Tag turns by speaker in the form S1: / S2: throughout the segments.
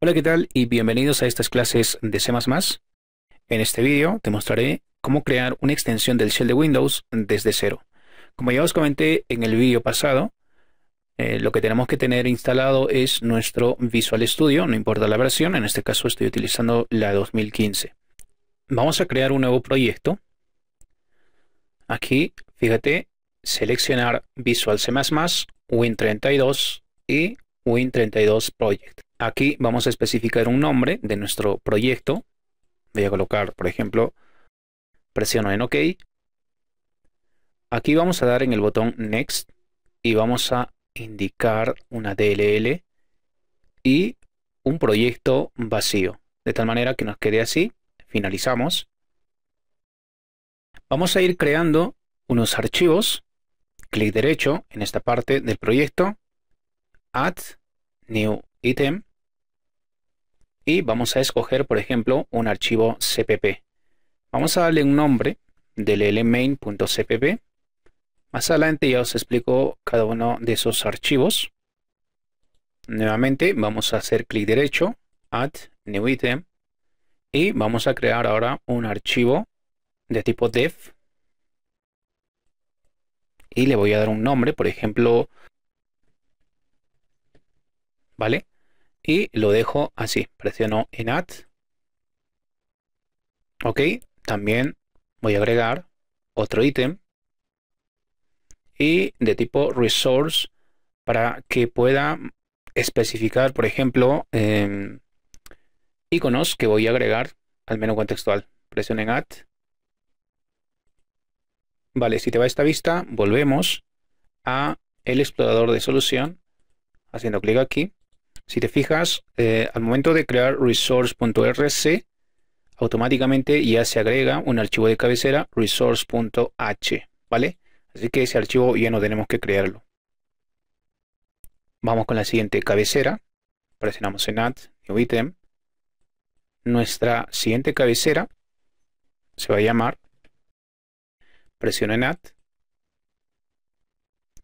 S1: Hola, ¿qué tal? Y bienvenidos a estas clases de C++. En este vídeo te mostraré cómo crear una extensión del shell de Windows desde cero. Como ya os comenté en el vídeo pasado, eh, lo que tenemos que tener instalado es nuestro Visual Studio, no importa la versión, en este caso estoy utilizando la 2015. Vamos a crear un nuevo proyecto Aquí, fíjate, seleccionar Visual C++, Win32 y Win32 Project. Aquí vamos a especificar un nombre de nuestro proyecto. Voy a colocar, por ejemplo, presiono en OK. Aquí vamos a dar en el botón Next y vamos a indicar una DLL y un proyecto vacío. De tal manera que nos quede así. Finalizamos. Vamos a ir creando unos archivos. Clic derecho en esta parte del proyecto. Add New Item. Y vamos a escoger, por ejemplo, un archivo CPP. Vamos a darle un nombre del main.cpp. Más adelante ya os explico cada uno de esos archivos. Nuevamente vamos a hacer clic derecho, Add New Item y vamos a crear ahora un archivo de tipo def y le voy a dar un nombre, por ejemplo, ¿vale? Y lo dejo así, presiono en add, ok, también voy a agregar otro ítem y de tipo resource para que pueda especificar, por ejemplo, em, iconos que voy a agregar al menú contextual. en Add Vale, si te va esta vista, volvemos a el explorador de solución, haciendo clic aquí. Si te fijas, eh, al momento de crear resource.rc, automáticamente ya se agrega un archivo de cabecera resource.h, ¿vale? Así que ese archivo ya no tenemos que crearlo. Vamos con la siguiente cabecera. Presionamos en Add, New Item. Nuestra siguiente cabecera se va a llamar presiono en Add.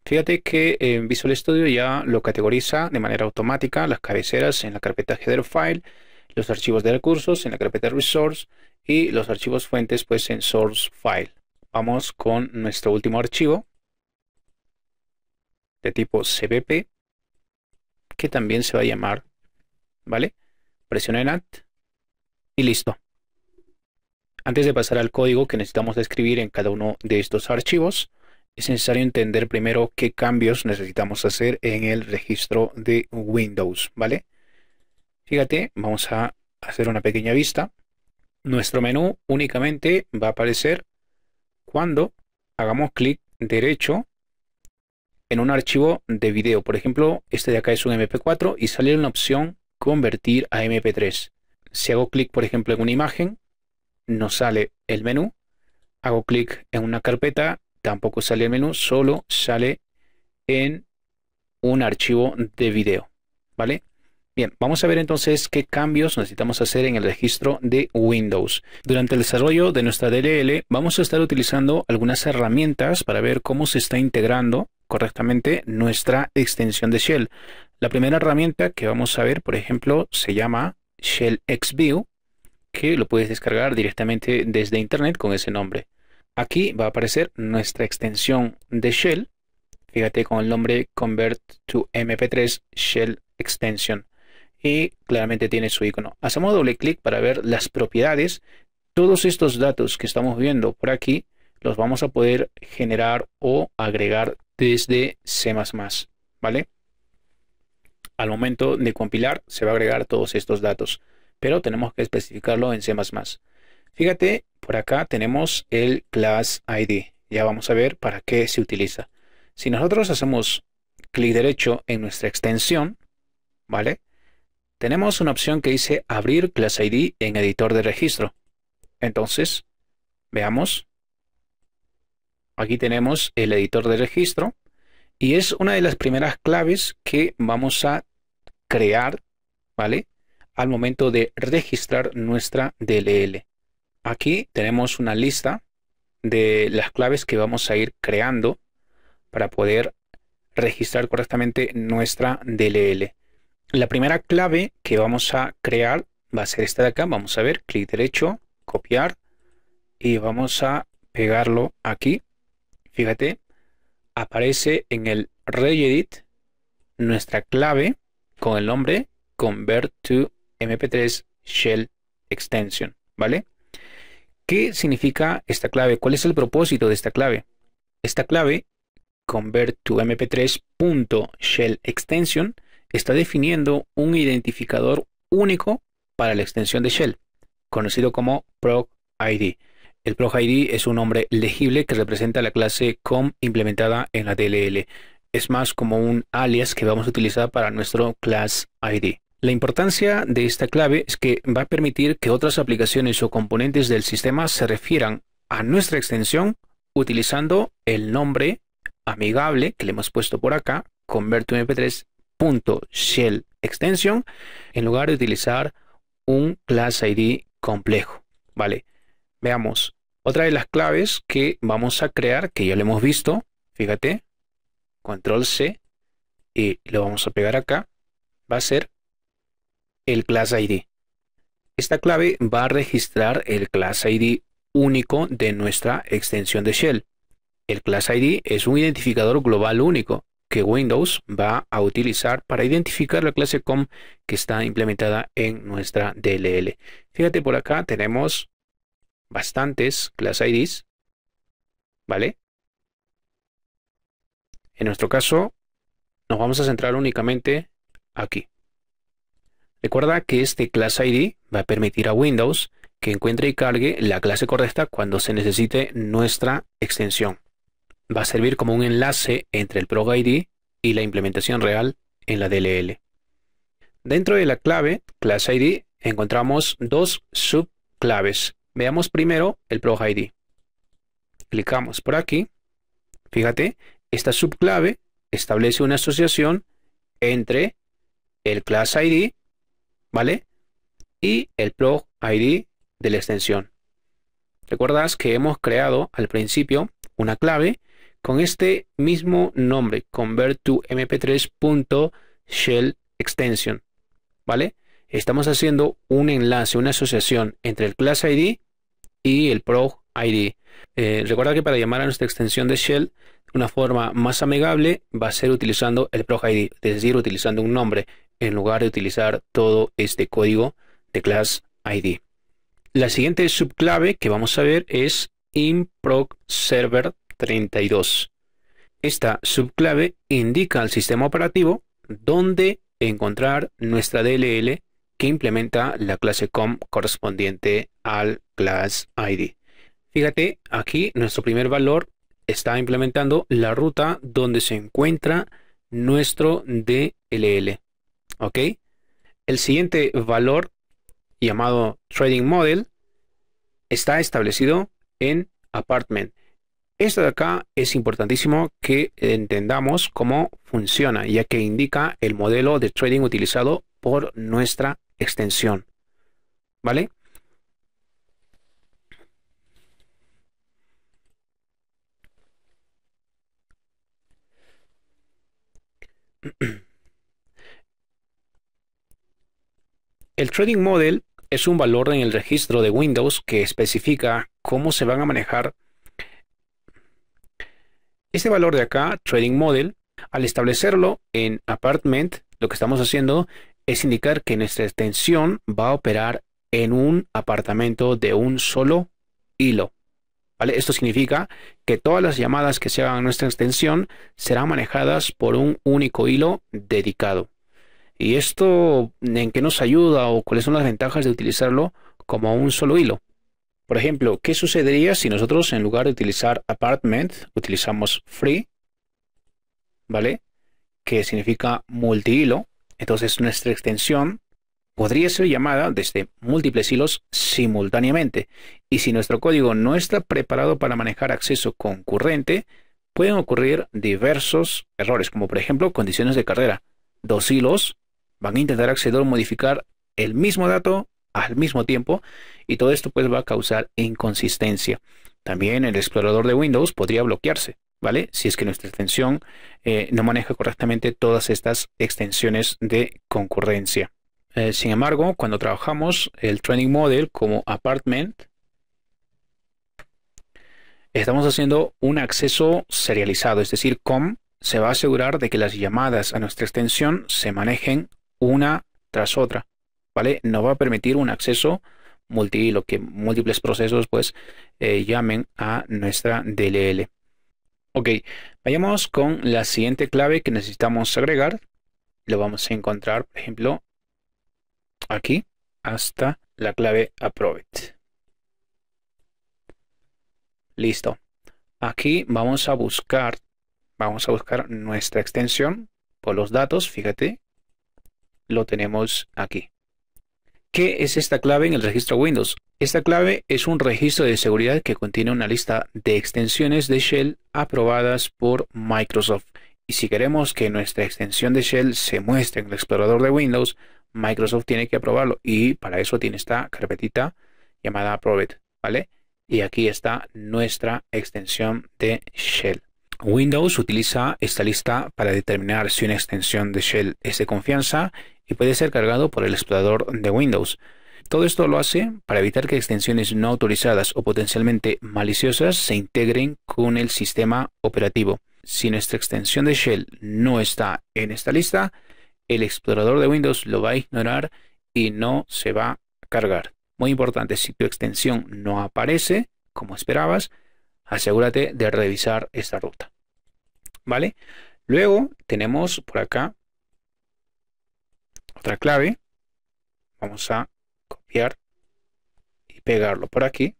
S1: Fíjate que eh, en Visual Studio ya lo categoriza de manera automática las cabeceras en la carpeta Header File, los archivos de recursos en la carpeta Resource y los archivos fuentes pues en Source File. Vamos con nuestro último archivo de tipo CBP que también se va a llamar, ¿vale? Presiono en Add y listo. Antes de pasar al código que necesitamos escribir en cada uno de estos archivos, es necesario entender primero qué cambios necesitamos hacer en el registro de Windows, ¿vale? Fíjate, vamos a hacer una pequeña vista. Nuestro menú únicamente va a aparecer cuando hagamos clic derecho en un archivo de video. Por ejemplo, este de acá es un MP4 y sale la opción convertir a MP3. Si hago clic, por ejemplo, en una imagen, no sale el menú. Hago clic en una carpeta, tampoco sale el menú, solo sale en un archivo de video. ¿Vale? Bien, vamos a ver entonces qué cambios necesitamos hacer en el registro de Windows. Durante el desarrollo de nuestra DLL vamos a estar utilizando algunas herramientas para ver cómo se está integrando correctamente nuestra extensión de Shell. La primera herramienta que vamos a ver, por ejemplo, se llama Shell XView que lo puedes descargar directamente desde internet con ese nombre. Aquí va a aparecer nuestra extensión de shell, fíjate con el nombre convert to mp3 shell extension y claramente tiene su icono. Hacemos doble clic para ver las propiedades. Todos estos datos que estamos viendo por aquí los vamos a poder generar o agregar desde C++, ¿vale? Al momento de compilar se va a agregar todos estos datos pero tenemos que especificarlo en C++. Fíjate, por acá tenemos el class ID. Ya vamos a ver para qué se utiliza. Si nosotros hacemos clic derecho en nuestra extensión, ¿vale? Tenemos una opción que dice abrir class ID en editor de registro. Entonces, veamos. Aquí tenemos el editor de registro y es una de las primeras claves que vamos a crear, ¿vale? al momento de registrar nuestra DLL. Aquí tenemos una lista de las claves que vamos a ir creando para poder registrar correctamente nuestra DLL. La primera clave que vamos a crear va a ser esta de acá. Vamos a ver, clic derecho, copiar y vamos a pegarlo aquí. Fíjate, aparece en el reedit nuestra clave con el nombre convert to mp3 shell extension, ¿vale? ¿Qué significa esta clave? ¿Cuál es el propósito de esta clave? Esta clave, convert to mp3.shell extension, está definiendo un identificador único para la extensión de shell, conocido como proc ID. El proc ID es un nombre legible que representa la clase com implementada en la DLL. Es más como un alias que vamos a utilizar para nuestro class ID. La importancia de esta clave es que va a permitir que otras aplicaciones o componentes del sistema se refieran a nuestra extensión utilizando el nombre amigable que le hemos puesto por acá, convert.mp3.shell extension, en lugar de utilizar un class ID complejo. Vale, veamos. Otra de las claves que vamos a crear, que ya lo hemos visto, fíjate, control C, y lo vamos a pegar acá, va a ser el Class ID. Esta clave va a registrar el Class ID único de nuestra extensión de Shell. El Class ID es un identificador global único que Windows va a utilizar para identificar la clase COM que está implementada en nuestra DLL. Fíjate por acá tenemos bastantes Class IDs, ¿vale? En nuestro caso nos vamos a centrar únicamente aquí. Recuerda que este Class ID va a permitir a Windows que encuentre y cargue la clase correcta cuando se necesite nuestra extensión. Va a servir como un enlace entre el Prog ID y la implementación real en la DLL. Dentro de la clave Class ID encontramos dos subclaves. Veamos primero el Prog ID. Clicamos por aquí. Fíjate, esta subclave establece una asociación entre el Class ID ¿vale? Y el Prog ID de la extensión. Recuerdas que hemos creado al principio una clave con este mismo nombre, convert to mp3.shell extension, ¿vale? Estamos haciendo un enlace, una asociación entre el class ID y el prog ID. Eh, recuerda que para llamar a nuestra extensión de shell una forma más amigable va a ser utilizando el prog ID, es decir, utilizando un nombre en lugar de utilizar todo este código de class ID. La siguiente subclave que vamos a ver es improc server 32. Esta subclave indica al sistema operativo dónde encontrar nuestra DLL que implementa la clase com correspondiente al class ID. Fíjate, aquí nuestro primer valor está implementando la ruta donde se encuentra nuestro DLL. ¿Ok? El siguiente valor, llamado Trading Model, está establecido en Apartment. Esto de acá es importantísimo que entendamos cómo funciona, ya que indica el modelo de trading utilizado por nuestra extensión. ¿Vale? El Trading Model es un valor en el registro de Windows que especifica cómo se van a manejar este valor de acá, Trading Model. Al establecerlo en Apartment, lo que estamos haciendo es indicar que nuestra extensión va a operar en un apartamento de un solo hilo. ¿Vale? Esto significa que todas las llamadas que se hagan a nuestra extensión serán manejadas por un único hilo dedicado. ¿Y esto en qué nos ayuda o cuáles son las ventajas de utilizarlo como un solo hilo? Por ejemplo, ¿qué sucedería si nosotros en lugar de utilizar apartment utilizamos free? ¿Vale? Que significa multihilo. Entonces nuestra extensión podría ser llamada desde múltiples hilos simultáneamente. Y si nuestro código no está preparado para manejar acceso concurrente, pueden ocurrir diversos errores, como por ejemplo condiciones de carrera. Dos hilos van a intentar acceder o modificar el mismo dato al mismo tiempo y todo esto pues va a causar inconsistencia. También el explorador de Windows podría bloquearse, ¿vale? Si es que nuestra extensión eh, no maneja correctamente todas estas extensiones de concurrencia. Eh, sin embargo, cuando trabajamos el training model como apartment, estamos haciendo un acceso serializado, es decir, COM se va a asegurar de que las llamadas a nuestra extensión se manejen una tras otra, ¿vale? Nos va a permitir un acceso lo que múltiples procesos pues eh, llamen a nuestra DLL. Ok, vayamos con la siguiente clave que necesitamos agregar. Lo vamos a encontrar, por ejemplo, aquí hasta la clave Approved. Listo. Aquí vamos a buscar, vamos a buscar nuestra extensión por los datos, fíjate, lo tenemos aquí. ¿Qué es esta clave en el registro Windows? Esta clave es un registro de seguridad que contiene una lista de extensiones de Shell aprobadas por Microsoft. Y si queremos que nuestra extensión de Shell se muestre en el explorador de Windows, Microsoft tiene que aprobarlo y para eso tiene esta carpetita llamada Approved, ¿vale? Y aquí está nuestra extensión de Shell. Windows utiliza esta lista para determinar si una extensión de Shell es de confianza y puede ser cargado por el explorador de Windows. Todo esto lo hace para evitar que extensiones no autorizadas o potencialmente maliciosas se integren con el sistema operativo. Si nuestra extensión de shell no está en esta lista, el explorador de Windows lo va a ignorar y no se va a cargar. Muy importante, si tu extensión no aparece como esperabas, asegúrate de revisar esta ruta. ¿Vale? Luego tenemos por acá clave. Vamos a copiar y pegarlo por aquí.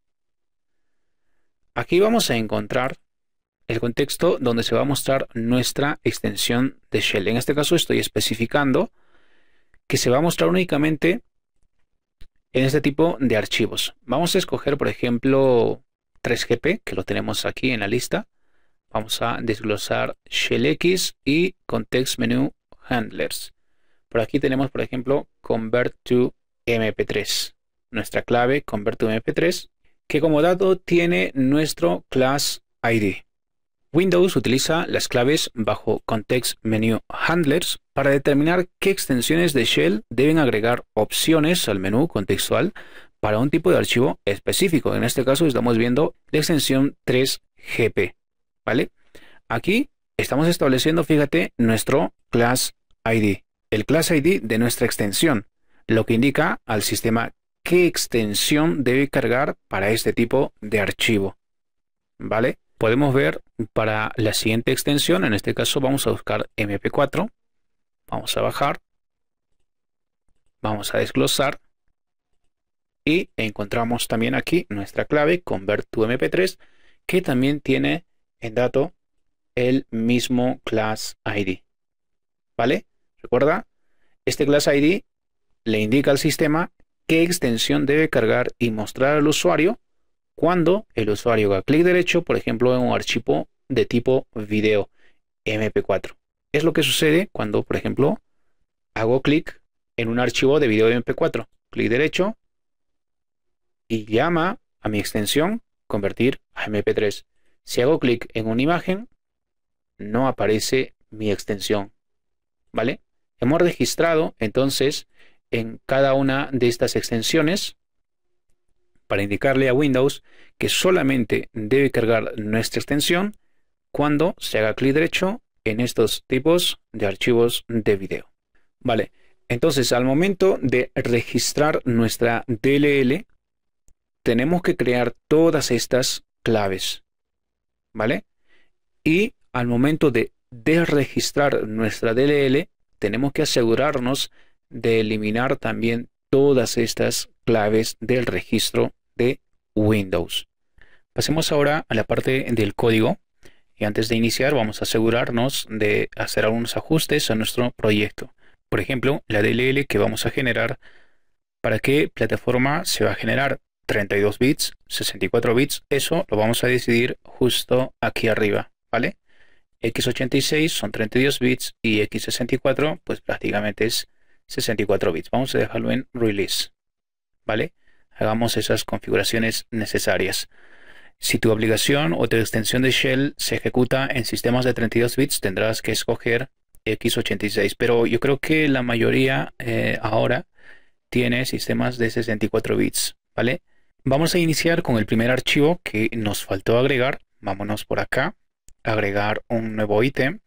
S1: Aquí vamos a encontrar el contexto donde se va a mostrar nuestra extensión de shell. En este caso estoy especificando que se va a mostrar únicamente en este tipo de archivos. Vamos a escoger, por ejemplo, 3GP, que lo tenemos aquí en la lista. Vamos a desglosar X y context menu handlers. Por aquí tenemos, por ejemplo, convert to mp3. Nuestra clave convert to mp3, que como dato tiene nuestro class ID. Windows utiliza las claves bajo context menu handlers para determinar qué extensiones de shell deben agregar opciones al menú contextual para un tipo de archivo específico. En este caso estamos viendo la extensión 3GP, ¿vale? Aquí estamos estableciendo, fíjate, nuestro class ID el class ID de nuestra extensión, lo que indica al sistema qué extensión debe cargar para este tipo de archivo. ¿Vale? Podemos ver para la siguiente extensión, en este caso vamos a buscar mp4, vamos a bajar, vamos a desglosar y encontramos también aquí nuestra clave convert to mp3 que también tiene en dato el mismo class ID. ¿Vale? Recuerda, este class ID le indica al sistema qué extensión debe cargar y mostrar al usuario cuando el usuario haga clic derecho, por ejemplo, en un archivo de tipo video MP4. Es lo que sucede cuando, por ejemplo, hago clic en un archivo de video MP4. Clic derecho y llama a mi extensión convertir a MP3. Si hago clic en una imagen, no aparece mi extensión. ¿Vale? Hemos registrado entonces en cada una de estas extensiones para indicarle a Windows que solamente debe cargar nuestra extensión cuando se haga clic derecho en estos tipos de archivos de video. Vale, entonces al momento de registrar nuestra DLL, tenemos que crear todas estas claves. ¿Vale? Y al momento de desregistrar nuestra DLL, tenemos que asegurarnos de eliminar también todas estas claves del registro de Windows. Pasemos ahora a la parte del código y antes de iniciar vamos a asegurarnos de hacer algunos ajustes a nuestro proyecto. Por ejemplo, la DLL que vamos a generar, ¿para qué plataforma se va a generar? 32 bits, 64 bits, eso lo vamos a decidir justo aquí arriba, ¿vale? x86 son 32 bits y x64 pues prácticamente es 64 bits. Vamos a dejarlo en release, ¿vale? Hagamos esas configuraciones necesarias. Si tu aplicación o tu extensión de shell se ejecuta en sistemas de 32 bits, tendrás que escoger x86. Pero yo creo que la mayoría eh, ahora tiene sistemas de 64 bits, ¿vale? Vamos a iniciar con el primer archivo que nos faltó agregar. Vámonos por acá agregar un nuevo ítem.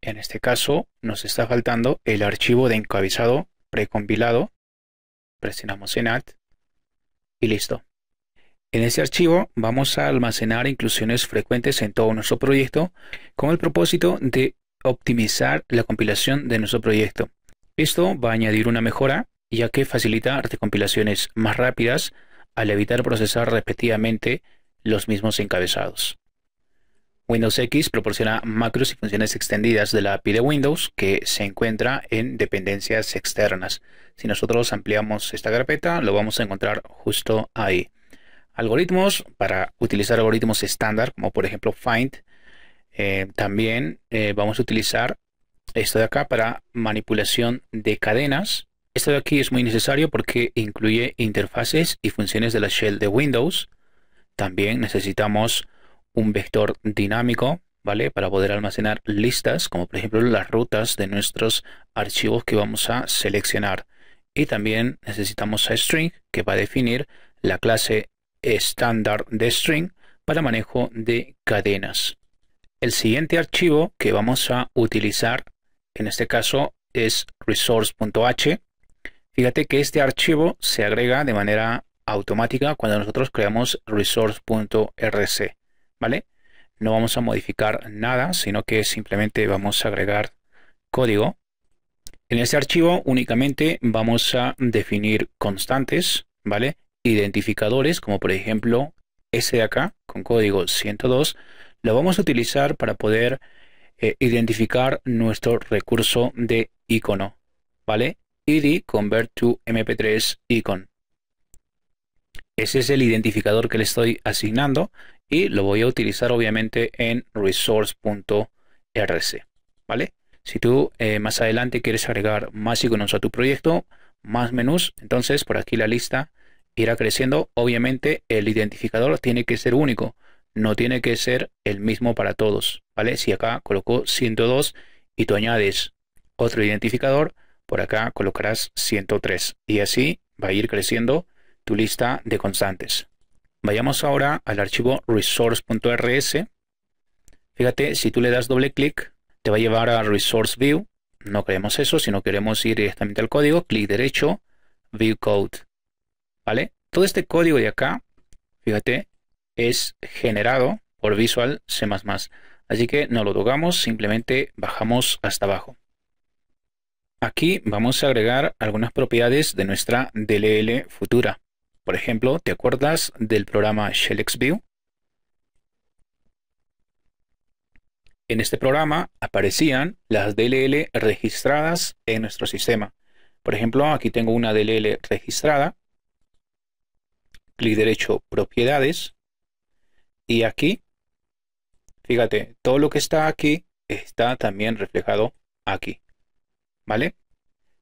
S1: En este caso nos está faltando el archivo de encabezado precompilado. Presionamos en Add y listo. En este archivo vamos a almacenar inclusiones frecuentes en todo nuestro proyecto con el propósito de optimizar la compilación de nuestro proyecto. Esto va a añadir una mejora ya que facilita recompilaciones más rápidas al evitar procesar repetidamente los mismos encabezados. Windows X proporciona macros y funciones extendidas de la API de Windows que se encuentra en dependencias externas. Si nosotros ampliamos esta carpeta, lo vamos a encontrar justo ahí. Algoritmos, para utilizar algoritmos estándar, como por ejemplo Find, eh, también eh, vamos a utilizar esto de acá para manipulación de cadenas. Esto de aquí es muy necesario porque incluye interfaces y funciones de la shell de Windows. También necesitamos un vector dinámico, ¿vale? Para poder almacenar listas, como por ejemplo las rutas de nuestros archivos que vamos a seleccionar. Y también necesitamos a string, que va a definir la clase estándar de string para manejo de cadenas. El siguiente archivo que vamos a utilizar, en este caso, es resource.h. Fíjate que este archivo se agrega de manera automática cuando nosotros creamos resource.rc. ¿vale? No vamos a modificar nada, sino que simplemente vamos a agregar código. En este archivo únicamente vamos a definir constantes, ¿vale? Identificadores, como por ejemplo ese de acá, con código 102, lo vamos a utilizar para poder eh, identificar nuestro recurso de icono, ¿vale? ID convert to mp3 icon. Ese es el identificador que le estoy asignando y lo voy a utilizar obviamente en resource.rc. ¿Vale? Si tú eh, más adelante quieres agregar más iconos a tu proyecto, más menús, entonces por aquí la lista irá creciendo. Obviamente el identificador tiene que ser único, no tiene que ser el mismo para todos. ¿Vale? Si acá colocó 102 y tú añades otro identificador, por acá colocarás 103 y así va a ir creciendo tu lista de constantes. Vayamos ahora al archivo resource.rs. Fíjate, si tú le das doble clic, te va a llevar a Resource View. No queremos eso, sino queremos ir directamente al código. Clic derecho, View Code. ¿Vale? Todo este código de acá, fíjate, es generado por Visual C++. Así que no lo tocamos, simplemente bajamos hasta abajo. Aquí vamos a agregar algunas propiedades de nuestra DLL futura. Por ejemplo, ¿te acuerdas del programa ShellxView? View? En este programa aparecían las DLL registradas en nuestro sistema. Por ejemplo, aquí tengo una DLL registrada. Clic derecho, propiedades. Y aquí, fíjate, todo lo que está aquí está también reflejado aquí. ¿Vale?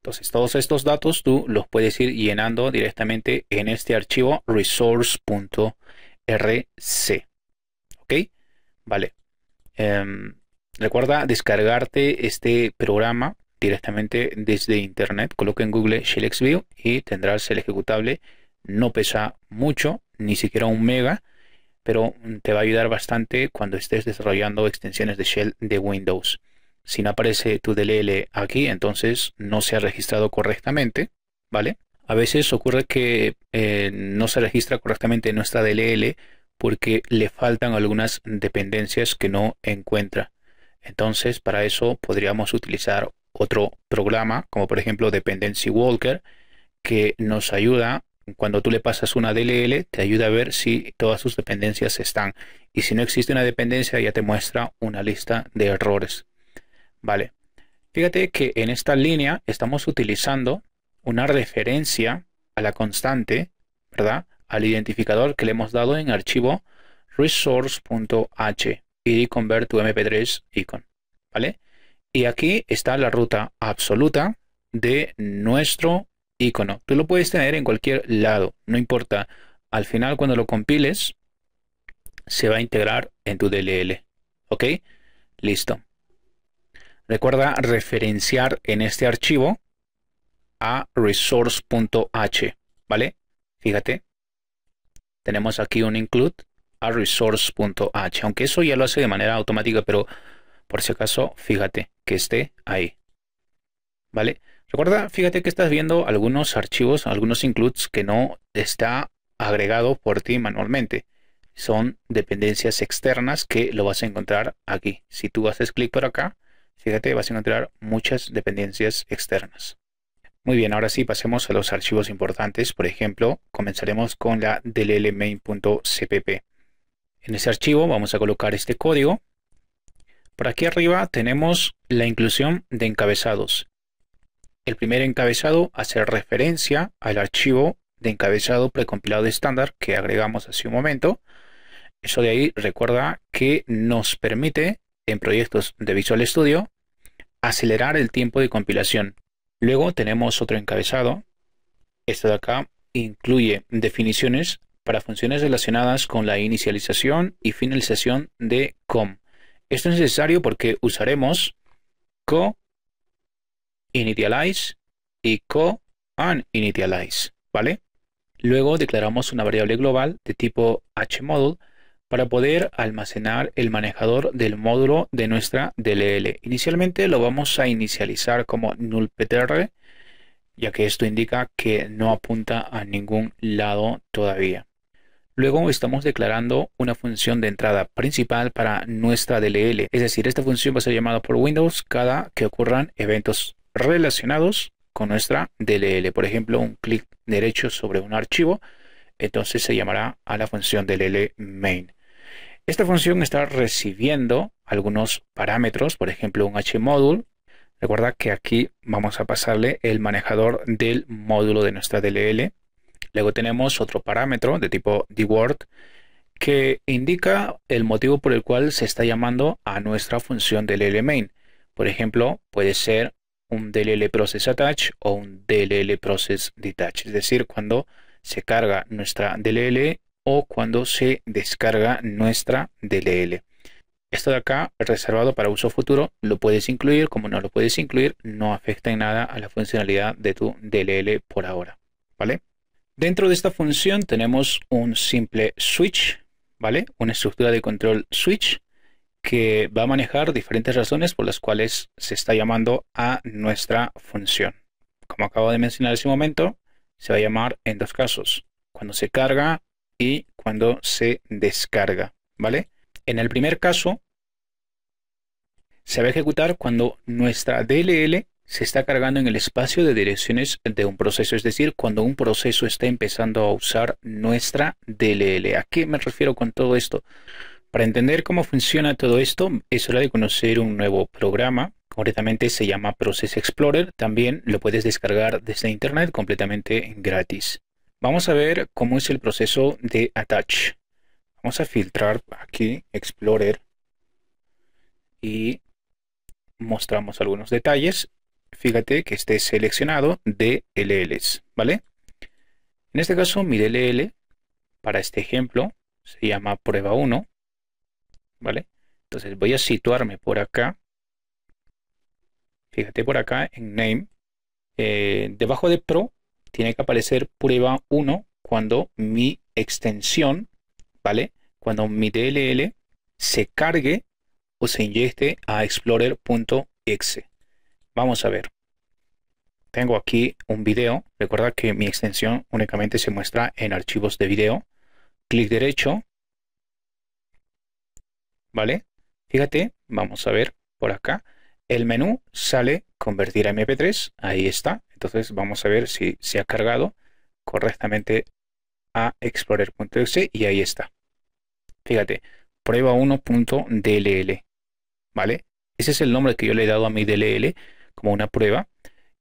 S1: Entonces, todos estos datos tú los puedes ir llenando directamente en este archivo resource.rc. ¿Ok? Vale. Em, recuerda descargarte este programa directamente desde internet. Coloca en Google Shell View y tendrás el ejecutable. No pesa mucho, ni siquiera un mega, pero te va a ayudar bastante cuando estés desarrollando extensiones de Shell de Windows si no aparece tu DLL aquí, entonces no se ha registrado correctamente, ¿vale? A veces ocurre que eh, no se registra correctamente nuestra DLL porque le faltan algunas dependencias que no encuentra. Entonces, para eso podríamos utilizar otro programa, como por ejemplo Dependency Walker, que nos ayuda, cuando tú le pasas una DLL, te ayuda a ver si todas sus dependencias están. Y si no existe una dependencia, ya te muestra una lista de errores. Vale, fíjate que en esta línea estamos utilizando una referencia a la constante, ¿verdad? Al identificador que le hemos dado en archivo resource.h y convert to mp3 icon, ¿vale? Y aquí está la ruta absoluta de nuestro icono. Tú lo puedes tener en cualquier lado, no importa. Al final, cuando lo compiles, se va a integrar en tu DLL. ¿Ok? Listo. Recuerda referenciar en este archivo a resource.h, ¿vale? Fíjate, tenemos aquí un include a resource.h, aunque eso ya lo hace de manera automática, pero por si acaso, fíjate que esté ahí, ¿vale? Recuerda, fíjate que estás viendo algunos archivos, algunos includes que no está agregado por ti manualmente. Son dependencias externas que lo vas a encontrar aquí. Si tú haces clic por acá, Fíjate, vas a encontrar muchas dependencias externas. Muy bien, ahora sí pasemos a los archivos importantes. Por ejemplo, comenzaremos con la dllmain.cpp. En ese archivo vamos a colocar este código. Por aquí arriba tenemos la inclusión de encabezados. El primer encabezado hace referencia al archivo de encabezado precompilado estándar que agregamos hace un momento. Eso de ahí recuerda que nos permite en proyectos de Visual Studio, acelerar el tiempo de compilación. Luego tenemos otro encabezado. Esto de acá incluye definiciones para funciones relacionadas con la inicialización y finalización de COM. Esto es necesario porque usaremos co initialize y co uninitialize, ¿vale? Luego declaramos una variable global de tipo hModule para poder almacenar el manejador del módulo de nuestra DLL. Inicialmente lo vamos a inicializar como null ptr, ya que esto indica que no apunta a ningún lado todavía. Luego estamos declarando una función de entrada principal para nuestra DLL, es decir, esta función va a ser llamada por Windows cada que ocurran eventos relacionados con nuestra DLL. Por ejemplo, un clic derecho sobre un archivo, entonces se llamará a la función DLL main. Esta función está recibiendo algunos parámetros, por ejemplo, un hmodule. Recuerda que aquí vamos a pasarle el manejador del módulo de nuestra DLL. Luego tenemos otro parámetro de tipo dword que indica el motivo por el cual se está llamando a nuestra función DLL main. Por ejemplo, puede ser un DLL process attach o un DLL process detach, es decir, cuando se carga nuestra DLL o cuando se descarga nuestra DLL. Esto de acá, reservado para uso futuro, lo puedes incluir, como no lo puedes incluir, no afecta en nada a la funcionalidad de tu DLL por ahora, ¿vale? Dentro de esta función tenemos un simple switch, ¿vale? Una estructura de control switch que va a manejar diferentes razones por las cuales se está llamando a nuestra función. Como acabo de mencionar hace un momento, se va a llamar en dos casos, cuando se carga y cuando se descarga, ¿vale? En el primer caso, se va a ejecutar cuando nuestra DLL se está cargando en el espacio de direcciones de un proceso, es decir, cuando un proceso está empezando a usar nuestra DLL. ¿A qué me refiero con todo esto? Para entender cómo funciona todo esto, es hora de conocer un nuevo programa. Concretamente se llama Process Explorer. También lo puedes descargar desde internet completamente gratis. Vamos a ver cómo es el proceso de attach. Vamos a filtrar aquí Explorer y mostramos algunos detalles. Fíjate que esté seleccionado DLLs, ¿vale? En este caso mi DLL para este ejemplo se llama prueba 1, ¿vale? Entonces voy a situarme por acá. Fíjate por acá en Name. Eh, debajo de Pro tiene que aparecer prueba 1 cuando mi extensión, ¿vale? Cuando mi DLL se cargue o se inyecte a explorer.exe. Vamos a ver. Tengo aquí un video. Recuerda que mi extensión únicamente se muestra en archivos de video. Clic derecho. ¿Vale? Fíjate, vamos a ver por acá. El menú sale convertir a MP3. Ahí está. Entonces vamos a ver si se ha cargado correctamente a explorer.exe y ahí está. Fíjate, prueba 1.dll, ¿vale? Ese es el nombre que yo le he dado a mi DLL como una prueba.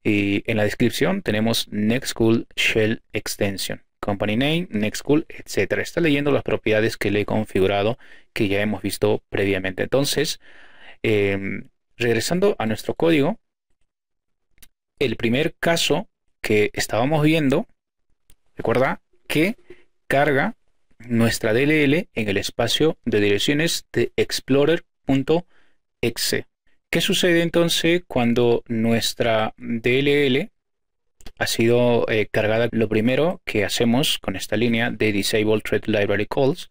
S1: Y en la descripción tenemos NextCool Shell Extension, Company Name, NextCool, etc. Está leyendo las propiedades que le he configurado que ya hemos visto previamente. Entonces, em, regresando a nuestro código, el primer caso que estábamos viendo, recuerda que carga nuestra DLL en el espacio de direcciones de explorer.exe. ¿Qué sucede entonces cuando nuestra DLL ha sido eh, cargada? Lo primero que hacemos con esta línea de Disable Thread Library Calls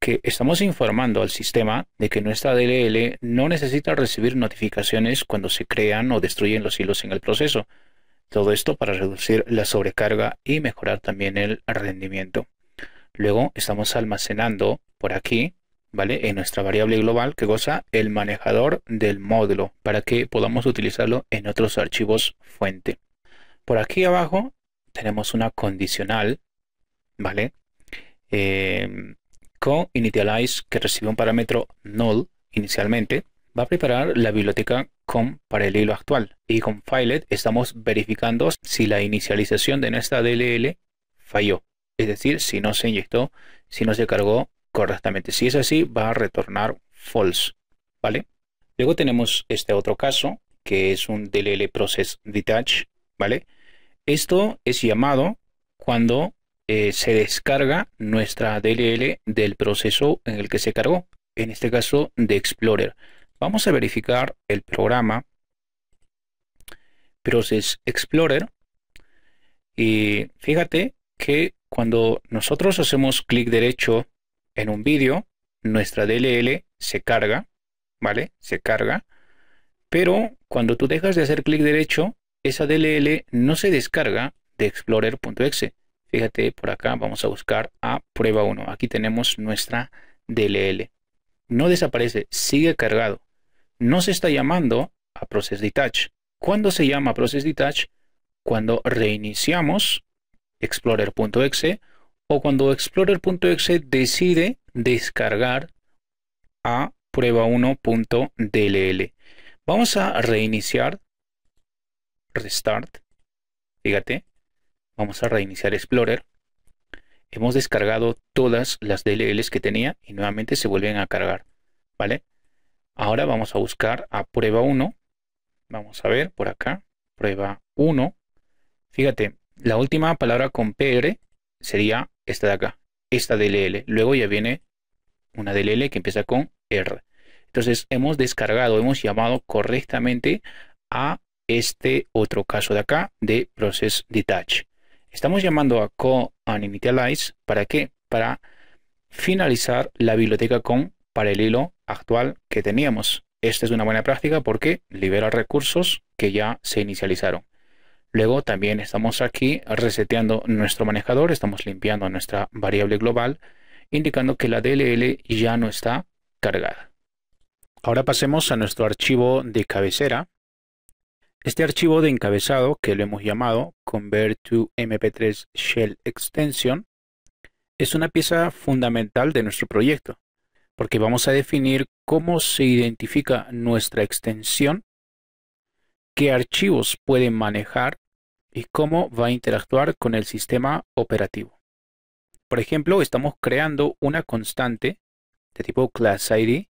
S1: que estamos informando al sistema de que nuestra DLL no necesita recibir notificaciones cuando se crean o destruyen los hilos en el proceso. Todo esto para reducir la sobrecarga y mejorar también el rendimiento. Luego estamos almacenando por aquí, ¿vale? En nuestra variable global que goza el manejador del módulo para que podamos utilizarlo en otros archivos fuente. Por aquí abajo tenemos una condicional, ¿vale? Eh, co initialize que recibe un parámetro null inicialmente, va a preparar la biblioteca con para el hilo actual. Y con filet estamos verificando si la inicialización de nuestra DLL falló. Es decir, si no se inyectó, si no se cargó correctamente. Si es así, va a retornar false. ¿Vale? Luego tenemos este otro caso, que es un DLL process detach. ¿Vale? Esto es llamado cuando eh, se descarga nuestra DLL del proceso en el que se cargó, en este caso de Explorer. Vamos a verificar el programa Process Explorer y fíjate que cuando nosotros hacemos clic derecho en un vídeo, nuestra DLL se carga, ¿vale? Se carga, pero cuando tú dejas de hacer clic derecho, esa DLL no se descarga de explorer.exe, Fíjate por acá, vamos a buscar a prueba 1. Aquí tenemos nuestra DLL. No desaparece, sigue cargado. No se está llamando a Process Detach. ¿Cuándo se llama Process Detach? Cuando reiniciamos Explorer.exe o cuando Explorer.exe decide descargar a prueba1.dll. Vamos a reiniciar, restart, fíjate, Vamos a reiniciar Explorer. Hemos descargado todas las DLLs que tenía y nuevamente se vuelven a cargar. ¿Vale? Ahora vamos a buscar a prueba 1. Vamos a ver por acá. Prueba 1. Fíjate, la última palabra con PR sería esta de acá. Esta DLL. Luego ya viene una DLL que empieza con R. Entonces hemos descargado, hemos llamado correctamente a este otro caso de acá de Process Detach. Estamos llamando a co para qué? Para finalizar la biblioteca con paralelo actual que teníamos. Esta es una buena práctica porque libera recursos que ya se inicializaron. Luego también estamos aquí reseteando nuestro manejador, estamos limpiando nuestra variable global, indicando que la DLL ya no está cargada. Ahora pasemos a nuestro archivo de cabecera este archivo de encabezado, que lo hemos llamado Convert to MP3 Shell Extension, es una pieza fundamental de nuestro proyecto, porque vamos a definir cómo se identifica nuestra extensión, qué archivos puede manejar y cómo va a interactuar con el sistema operativo. Por ejemplo, estamos creando una constante de tipo class ID,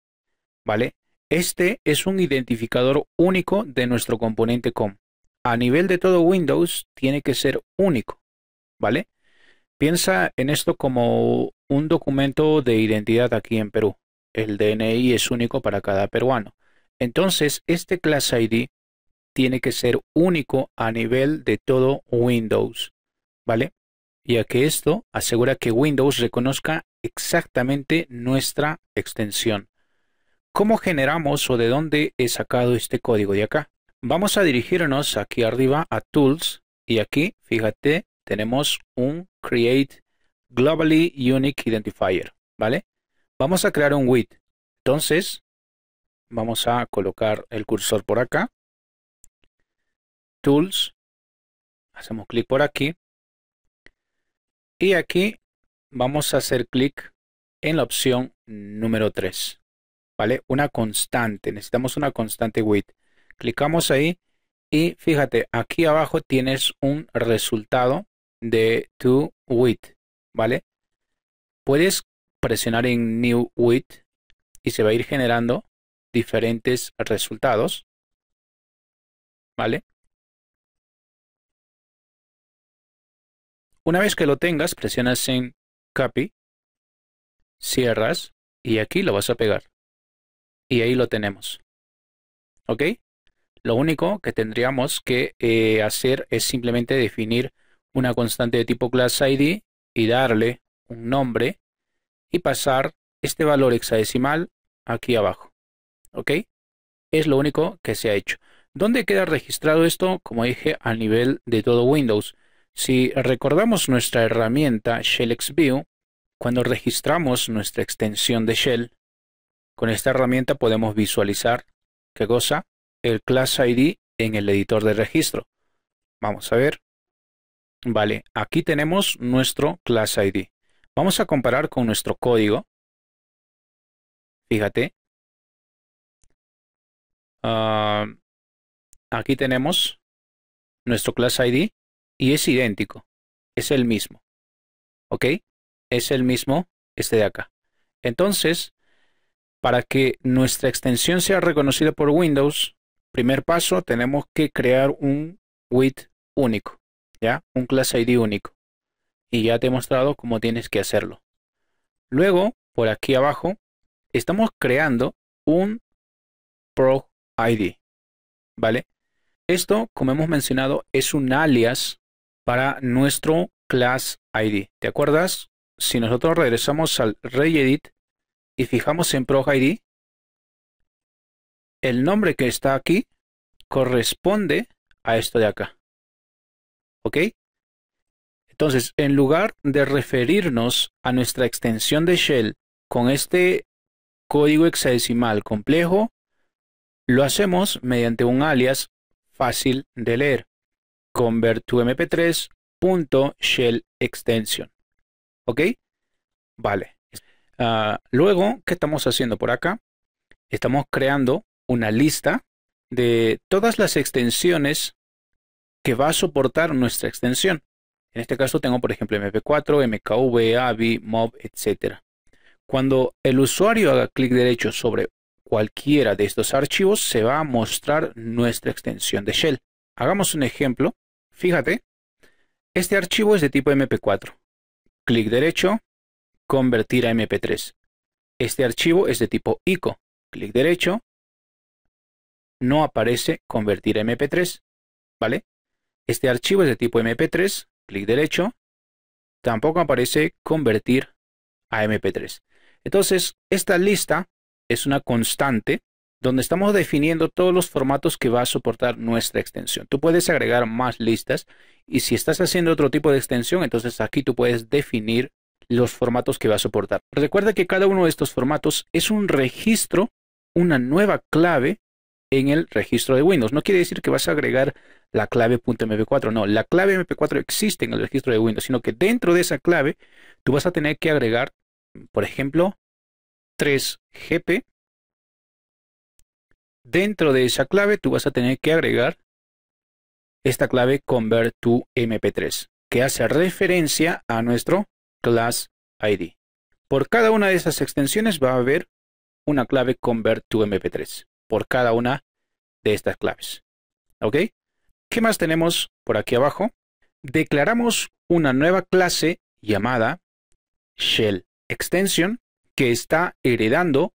S1: ¿vale? Este es un identificador único de nuestro componente COM. A nivel de todo Windows tiene que ser único, ¿vale? Piensa en esto como un documento de identidad aquí en Perú. El DNI es único para cada peruano. Entonces, este Class ID tiene que ser único a nivel de todo Windows, ¿vale? Ya que esto asegura que Windows reconozca exactamente nuestra extensión. ¿Cómo generamos o de dónde he sacado este código de acá? Vamos a dirigirnos aquí arriba a Tools y aquí, fíjate, tenemos un Create Globally Unique Identifier, ¿vale? Vamos a crear
S2: un width. Entonces, vamos a colocar el cursor por acá. Tools. Hacemos clic por aquí. Y aquí vamos a hacer clic en la opción número
S1: 3. ¿vale? Una constante, necesitamos una constante width. Clicamos ahí y fíjate, aquí abajo tienes un resultado de tu width, ¿vale? Puedes presionar en New Width
S2: y se va a ir generando diferentes resultados, ¿vale? Una vez que lo tengas, presionas en Copy, cierras y aquí lo vas a pegar y ahí lo tenemos. ¿Ok? Lo
S1: único que tendríamos que eh, hacer es simplemente definir una constante de tipo class ID y darle un nombre y pasar este valor hexadecimal aquí abajo. ¿Ok? Es lo único que se ha hecho. ¿Dónde queda registrado esto? Como dije, al nivel de todo Windows. Si recordamos nuestra herramienta ShellXView, cuando registramos nuestra extensión de Shell, con esta herramienta podemos visualizar qué goza el Class ID en el editor de registro. Vamos a ver. Vale, aquí tenemos
S2: nuestro Class ID. Vamos a comparar con nuestro código. Fíjate. Ah, aquí tenemos nuestro Class ID y es idéntico. Es el mismo. ¿Ok? Es el mismo este de acá. Entonces,
S1: para que nuestra extensión sea reconocida por Windows, primer paso, tenemos que crear un width único, ¿ya? Un class ID único. Y ya te he mostrado cómo tienes que hacerlo. Luego, por aquí abajo, estamos creando un Pro ID, ¿vale? Esto, como hemos mencionado, es un alias para nuestro class ID. ¿Te acuerdas? Si nosotros regresamos al regedit, y fijamos
S2: en ProgID, el nombre que está aquí corresponde a esto de acá. ¿Ok? Entonces,
S1: en lugar de referirnos a nuestra extensión de shell con este código hexadecimal complejo, lo hacemos mediante un alias fácil de leer, convert to mp3.shell extension. ¿Ok? Vale. Ah, luego, ¿qué estamos haciendo por acá? Estamos creando una lista de todas las extensiones que va a soportar nuestra extensión. En este caso tengo, por ejemplo, MP4, MKV, AVI, MOB, etc. Cuando el usuario haga clic derecho sobre cualquiera de estos archivos, se va a mostrar nuestra extensión de shell. Hagamos un ejemplo. Fíjate, este archivo es de tipo MP4. Clic derecho, Convertir a MP3. Este archivo es de tipo ICO. Clic derecho. No aparece convertir a MP3. ¿Vale? Este archivo es de tipo MP3. Clic derecho. Tampoco aparece convertir a MP3. Entonces, esta lista es una constante donde estamos definiendo todos los formatos que va a soportar nuestra extensión. Tú puedes agregar más listas y si estás haciendo otro tipo de extensión, entonces aquí tú puedes definir los formatos que va a soportar. Recuerda que cada uno de estos formatos es un registro, una nueva clave en el registro de Windows. No quiere decir que vas a agregar la clave .mp4, no, la clave mp4 existe en el registro de Windows, sino que dentro de esa clave tú vas a tener que agregar, por ejemplo, 3gp. Dentro de esa clave tú vas a tener que agregar esta clave convert to mp3,
S2: que hace referencia
S1: a nuestro class ID. Por cada una de esas extensiones va a haber una clave convert to mp3 por cada una de estas claves. ¿Ok? ¿Qué más tenemos por aquí abajo? Declaramos una nueva clase llamada shell extension que está heredando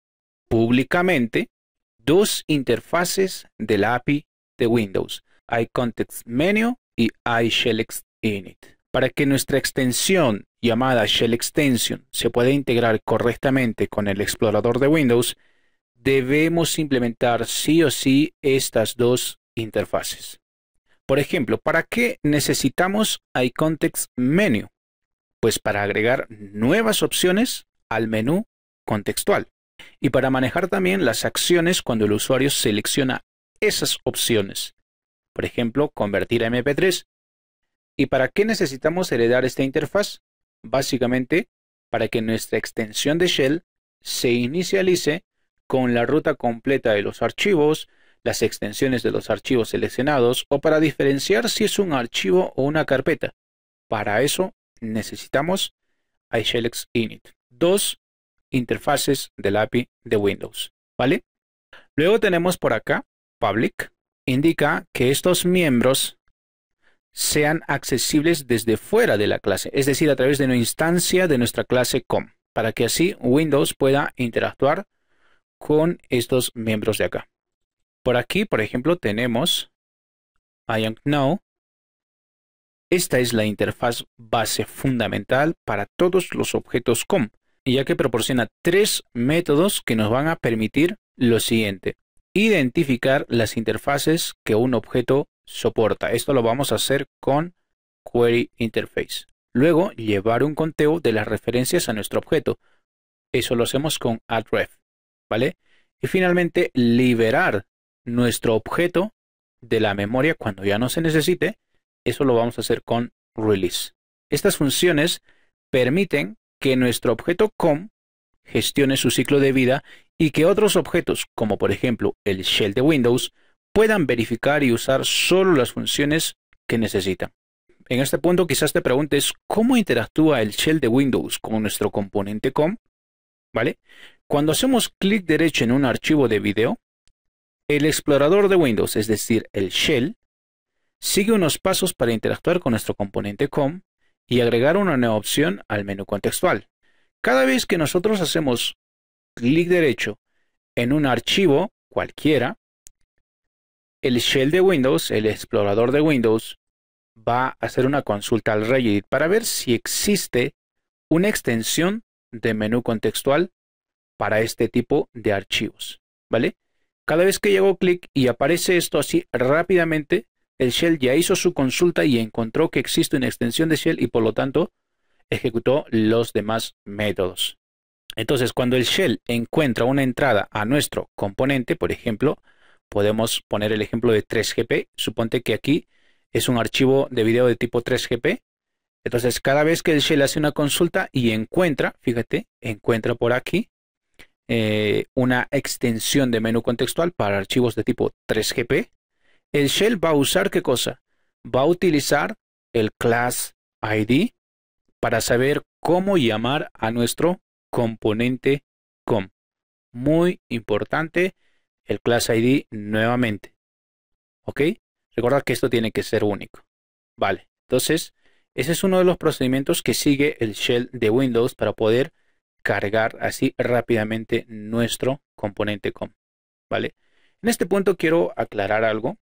S1: públicamente dos interfaces de la API de Windows, iContextMenu y IShellExtInit. para que nuestra extensión llamada Shell Extension, se puede integrar correctamente con el explorador de Windows, debemos implementar sí o sí estas dos interfaces. Por ejemplo, ¿para qué necesitamos iContext Menu? Pues para agregar nuevas opciones al menú contextual y para manejar también las acciones cuando el usuario selecciona esas opciones. Por ejemplo, convertir a MP3. ¿Y para qué necesitamos heredar esta interfaz? básicamente para que nuestra extensión de shell se inicialice con la ruta completa de los archivos, las extensiones de los archivos seleccionados o para diferenciar si es un archivo o una carpeta. Para eso necesitamos Init. dos interfaces del API de Windows, ¿vale? Luego tenemos por acá public, indica que estos miembros sean accesibles desde fuera de la clase, es decir, a través de una instancia de nuestra clase com, para que así Windows pueda interactuar con estos miembros de acá. Por aquí, por ejemplo, tenemos IUnknown. Esta es la interfaz base fundamental para todos los objetos com, ya que proporciona tres métodos que nos van a permitir lo siguiente. Identificar las interfaces que un objeto soporta. Esto lo vamos a hacer con Query Interface. Luego, llevar un conteo de las referencias a nuestro objeto. Eso lo hacemos con addref, ¿vale? Y finalmente, liberar nuestro objeto de la memoria cuando ya no se necesite. Eso lo vamos a hacer con release. Estas funciones permiten que nuestro objeto com gestione su ciclo de vida y que otros objetos, como por ejemplo el shell de Windows, puedan verificar y usar solo las funciones que necesitan. En este punto quizás te preguntes cómo interactúa el shell de Windows con nuestro componente COM. ¿Vale? Cuando hacemos clic derecho en un archivo de video, el explorador de Windows, es decir, el shell, sigue unos pasos para interactuar con nuestro componente COM y agregar una nueva opción al menú contextual. Cada vez que nosotros hacemos clic derecho en un archivo cualquiera, el shell de Windows, el explorador de Windows, va a hacer una consulta al Regedit para ver si existe una extensión de menú contextual para este tipo de archivos, ¿vale? Cada vez que llego hago clic y aparece esto así rápidamente, el shell ya hizo su consulta y encontró que existe una extensión de shell y por lo tanto ejecutó los demás métodos. Entonces, cuando el shell encuentra una entrada a nuestro componente, por ejemplo, Podemos poner el ejemplo de 3GP. Suponte que aquí es un archivo de video de tipo 3GP. Entonces, cada vez que el shell hace una consulta y encuentra, fíjate, encuentra por aquí eh, una extensión de menú contextual para archivos de tipo 3GP, el shell va a usar qué cosa? Va a utilizar el class ID para saber cómo llamar a nuestro componente com. Muy importante el class ID nuevamente. ¿Ok? Recuerda que esto tiene que ser único. Vale, entonces ese es uno de los procedimientos que sigue el shell de Windows para poder cargar así rápidamente nuestro componente com. ¿Vale? En este punto quiero aclarar algo.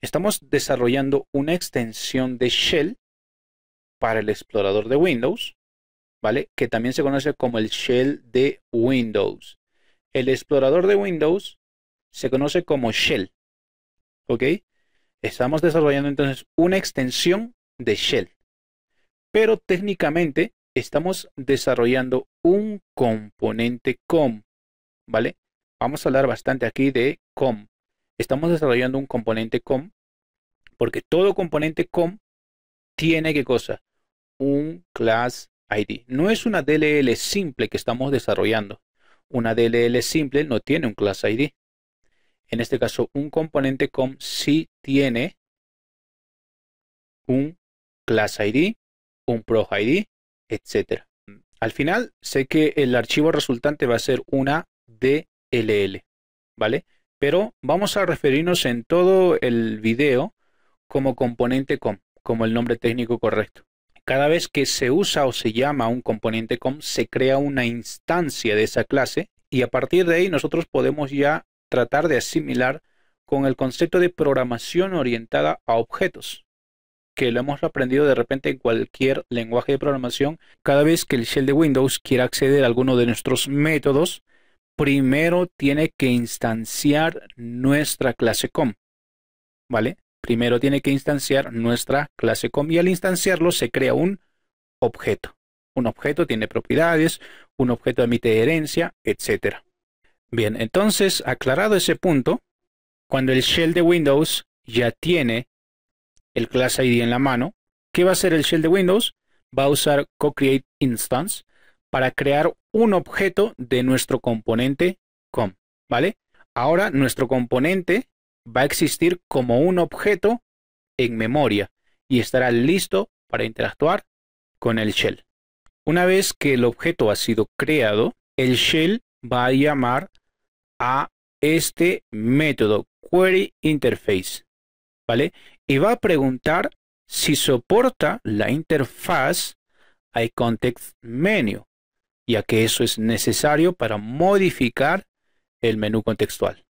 S1: Estamos desarrollando una extensión de shell para el explorador de Windows, ¿vale? Que también se conoce como el shell de Windows. El explorador de Windows se conoce como shell. ¿Ok? Estamos desarrollando entonces una extensión de shell. Pero técnicamente estamos desarrollando un componente COM. ¿Vale? Vamos a hablar bastante aquí de COM. Estamos desarrollando un componente COM porque todo componente COM tiene ¿qué cosa? Un class ID. No es una DLL simple que estamos desarrollando. Una DLL simple no tiene un class ID. En este caso, un componente com si
S2: tiene un class ID, un pro ID, etc. Al final, sé que el archivo resultante va a ser una
S1: DLL, ¿vale? Pero vamos a referirnos en todo el video como componente com, como el nombre técnico correcto. Cada vez que se usa o se llama un componente com, se crea una instancia de esa clase y a partir de ahí nosotros podemos ya tratar de asimilar con el concepto de programación orientada a objetos, que lo hemos aprendido de repente en cualquier lenguaje de programación. Cada vez que el shell de Windows quiera acceder a alguno de nuestros métodos, primero tiene que instanciar nuestra clase com. ¿Vale? Primero tiene que instanciar nuestra clase com y al instanciarlo se crea un objeto. Un objeto tiene propiedades, un objeto emite herencia, etcétera Bien, entonces, aclarado ese punto, cuando el shell de Windows ya tiene el class ID en la mano, ¿qué va a hacer el shell de Windows? Va a usar co instance para crear un objeto de nuestro componente com, ¿vale? Ahora nuestro componente va a existir como un objeto en memoria y estará listo para interactuar con el shell. Una vez que el objeto ha sido creado, el shell va a llamar a este método query interface, ¿vale? Y va a preguntar si soporta la interfaz iContextMenu, ya que eso es necesario para modificar el menú contextual.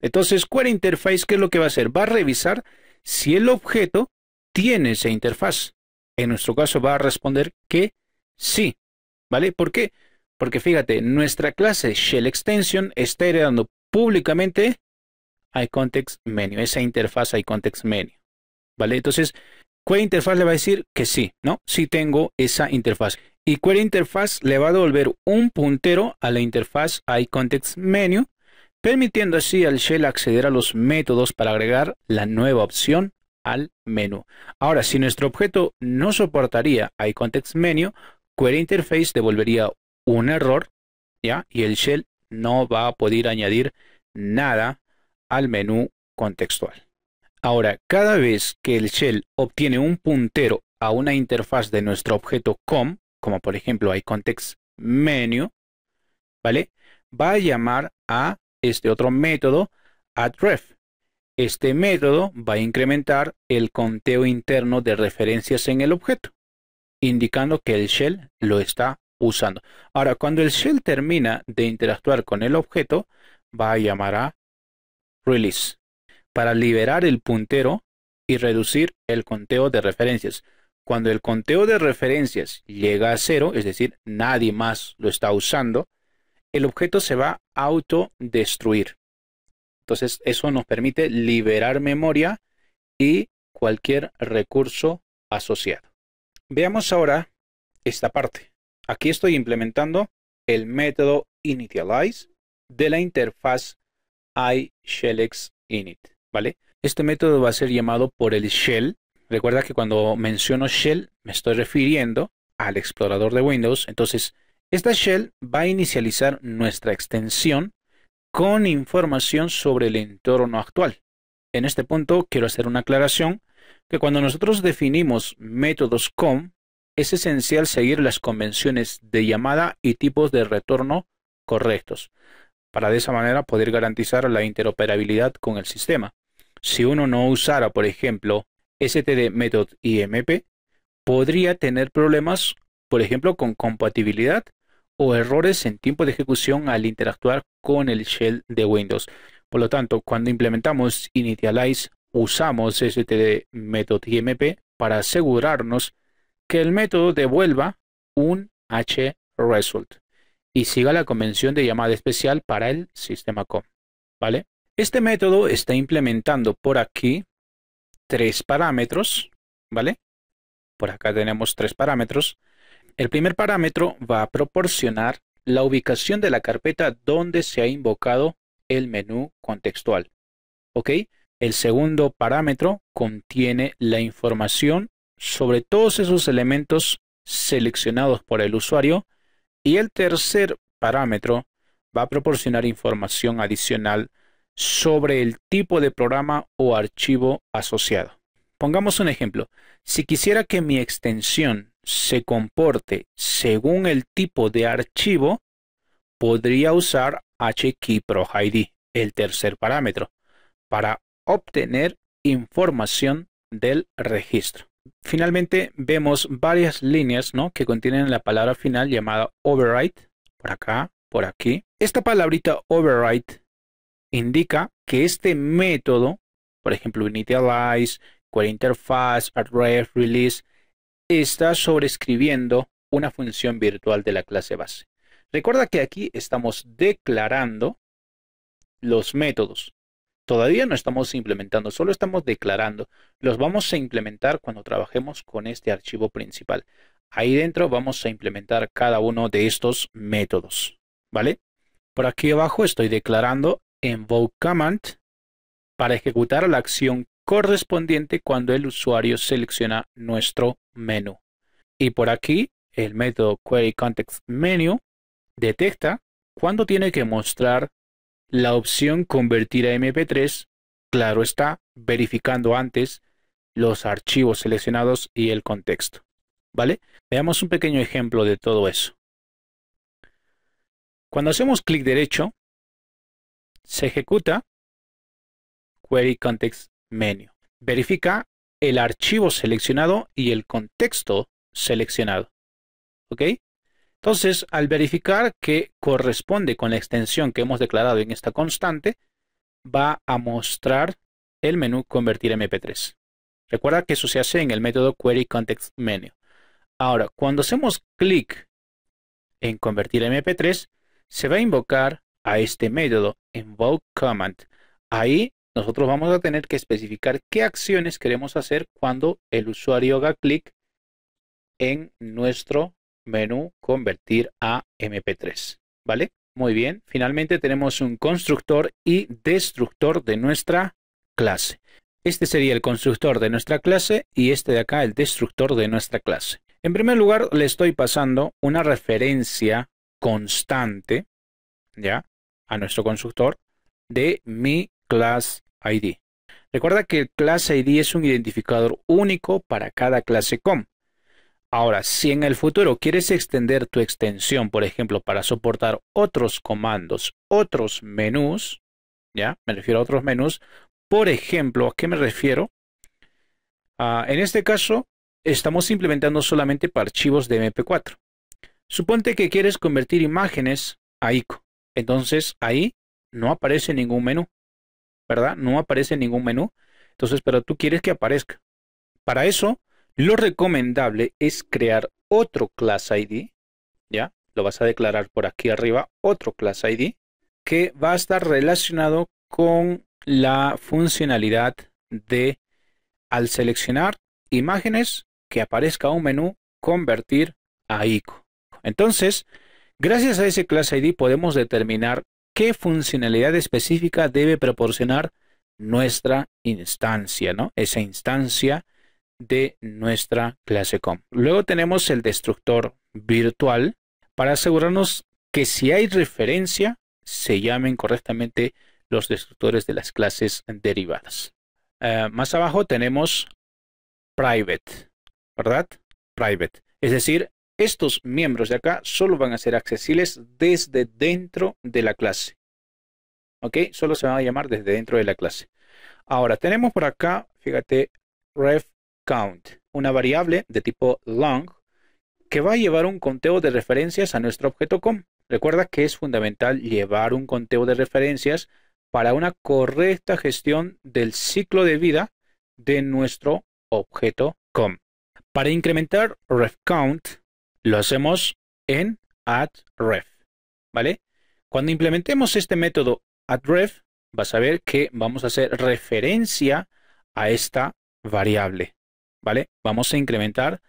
S1: Entonces, query interface, ¿qué es lo que va a hacer? Va a revisar si el objeto tiene esa interfaz. En nuestro caso va a responder que sí, ¿vale? ¿Por qué? Porque fíjate, nuestra clase Shell Extension está heredando públicamente iContextMenu, esa interfaz iContextMenu. ¿Vale? Entonces, Query Interfaz le va a decir que sí, ¿no? Sí tengo esa interfaz. Y Query Interfaz le va a devolver un puntero a la interfaz iContextMenu, permitiendo así al Shell acceder a los métodos para agregar la nueva opción al menú. Ahora, si nuestro objeto no soportaría iContextMenu, queryInterface Query Interface devolvería un error, ¿ya? Y el shell no va a poder añadir nada al menú contextual. Ahora, cada vez que el shell obtiene un puntero a una interfaz de nuestro objeto com, como por ejemplo context menu, ¿vale? Va a llamar a este otro método addRef. Este método va a incrementar el conteo interno de referencias en el objeto, indicando que el shell lo está usando. Ahora, cuando el shell termina de interactuar con el objeto, va a llamar a release para liberar el puntero y reducir el conteo de referencias. Cuando el conteo de referencias llega a cero, es decir, nadie más lo está usando, el objeto se va a autodestruir. Entonces, eso nos permite liberar memoria y cualquier recurso asociado. Veamos ahora esta parte. Aquí estoy implementando el método initialize de la interfaz iShellXInit. ¿vale? Este método va a ser llamado por el shell. Recuerda que cuando menciono shell me estoy refiriendo al explorador de Windows. Entonces, esta shell va a inicializar nuestra extensión con información sobre el entorno actual. En este punto quiero hacer una aclaración que cuando nosotros definimos métodos com, es esencial seguir las convenciones de llamada y tipos de retorno correctos, para de esa manera poder garantizar la interoperabilidad con el sistema. Si uno no usara, por ejemplo, STD Method IMP, podría tener problemas, por ejemplo, con compatibilidad o errores en tiempo de ejecución al interactuar con el shell de Windows. Por lo tanto, cuando implementamos Initialize, usamos STD Method IMP para asegurarnos que el método devuelva un hResult y siga la convención de llamada especial para el sistema COM. ¿Vale? Este método está implementando por aquí tres parámetros, ¿vale? Por acá tenemos tres parámetros. El primer parámetro va a proporcionar la ubicación de la carpeta donde se ha invocado el menú contextual. ¿Ok? El segundo parámetro contiene la información sobre todos esos elementos seleccionados por el usuario y el tercer parámetro va a proporcionar información adicional sobre el tipo de programa o archivo asociado. Pongamos un ejemplo. Si quisiera que mi extensión se comporte según el tipo de archivo, podría usar hkeyprohid, el tercer parámetro, para obtener información del registro. Finalmente vemos varias líneas que contienen la palabra final llamada override, por acá, por aquí. Esta palabrita override indica que este método, por ejemplo, initialize, query interface, array, release, está sobreescribiendo una función virtual de la clase base. Recuerda que aquí estamos declarando los métodos. Todavía no estamos implementando, solo estamos declarando. Los vamos a implementar cuando trabajemos con este archivo principal. Ahí dentro vamos a implementar cada uno de estos métodos, ¿vale? Por aquí abajo estoy declarando invoke command para ejecutar la acción correspondiente cuando el usuario selecciona nuestro menú. Y por aquí el método QueryContextMenu detecta cuando tiene que mostrar la opción convertir a MP3, claro está, verificando antes los archivos seleccionados y el contexto. ¿Vale? Veamos
S2: un pequeño ejemplo de todo eso. Cuando hacemos clic derecho, se ejecuta Query Context Menu.
S1: Verifica el archivo seleccionado y el contexto seleccionado. ¿Ok? Entonces, al verificar que corresponde con la extensión que hemos declarado en esta constante, va a mostrar el menú Convertir MP3. Recuerda que eso se hace en el método queryContextMenu. Ahora, cuando hacemos clic en Convertir MP3, se va a invocar a este método, Invoke Command. Ahí nosotros vamos a tener que especificar qué acciones queremos hacer cuando el usuario haga clic en nuestro menú convertir a MP3. ¿Vale? Muy bien. Finalmente tenemos un constructor y destructor de nuestra clase. Este sería el constructor de nuestra clase y este de acá el destructor de nuestra clase. En primer lugar, le estoy pasando una referencia constante, ¿ya? A nuestro constructor de mi class ID. Recuerda que el class ID es un identificador único para cada clase com. Ahora, si en el futuro quieres extender tu extensión, por ejemplo, para soportar otros comandos, otros menús, ¿ya? Me refiero a otros menús. Por ejemplo, ¿a qué me refiero? Ah, en este caso, estamos implementando solamente para archivos de MP4. Suponte que quieres convertir imágenes a ICO. Entonces, ahí no aparece ningún menú, ¿verdad? No aparece ningún menú. Entonces, pero tú quieres que aparezca. Para eso, lo recomendable es crear otro class ID, ¿ya? Lo vas a declarar por aquí arriba, otro class ID, que va a estar relacionado con la funcionalidad de al seleccionar imágenes que aparezca un menú convertir a ICO. Entonces, gracias a ese class ID podemos determinar qué funcionalidad específica debe proporcionar nuestra instancia, ¿no? Esa instancia de nuestra clase COM. Luego tenemos el destructor virtual para asegurarnos que si hay referencia se llamen correctamente los destructores de las clases derivadas. Eh, más abajo tenemos private, ¿verdad? Private. Es decir, estos miembros de acá solo van a ser accesibles desde dentro de la clase. ¿Ok? Solo se van a llamar desde dentro de la clase. Ahora, tenemos por acá, fíjate, ref count, una variable de tipo long que va a llevar un conteo de referencias a nuestro objeto com. Recuerda que es fundamental llevar un conteo de referencias para una correcta gestión del ciclo de vida de nuestro objeto com. Para incrementar refCount lo hacemos en add ref, ¿vale? Cuando implementemos este método add vas a ver que vamos a hacer referencia a esta variable. ¿vale? Vamos a incrementar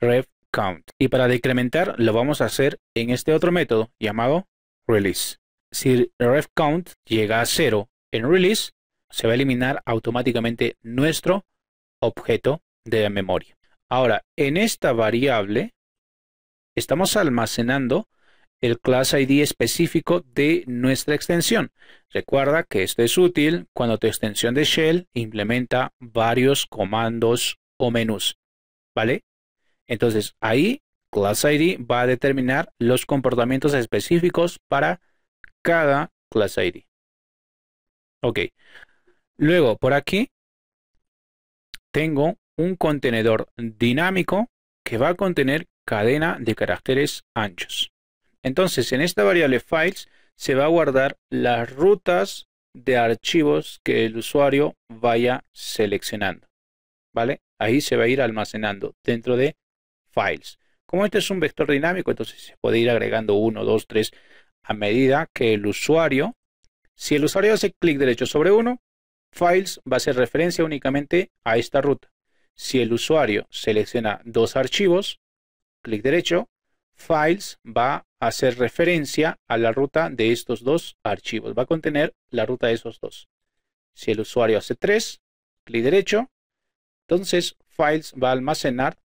S1: ref count. Y para decrementar lo vamos a hacer en este otro método llamado release. Si ref count llega a cero en release, se va a eliminar automáticamente nuestro objeto de memoria. Ahora, en esta variable estamos almacenando el class ID específico de nuestra extensión. Recuerda que esto es útil cuando tu extensión de shell implementa varios comandos o menús. ¿Vale? Entonces ahí Class ID va a determinar los comportamientos específicos para cada
S2: Class ID. Ok. Luego por aquí tengo un contenedor dinámico que va a contener
S1: cadena de caracteres anchos. Entonces en esta variable files se va a guardar las rutas de archivos que el usuario vaya seleccionando. ¿Vale? Ahí se va a ir almacenando dentro de files. Como este es un vector dinámico, entonces se puede ir agregando uno, dos, tres, a medida que el usuario, si el usuario hace clic derecho sobre uno, files va a hacer referencia únicamente a esta ruta. Si el usuario selecciona dos archivos, clic derecho, files va a hacer referencia a la ruta de estos dos archivos. Va a contener la ruta de esos dos. Si el usuario hace tres, clic derecho, entonces, files va a almacenar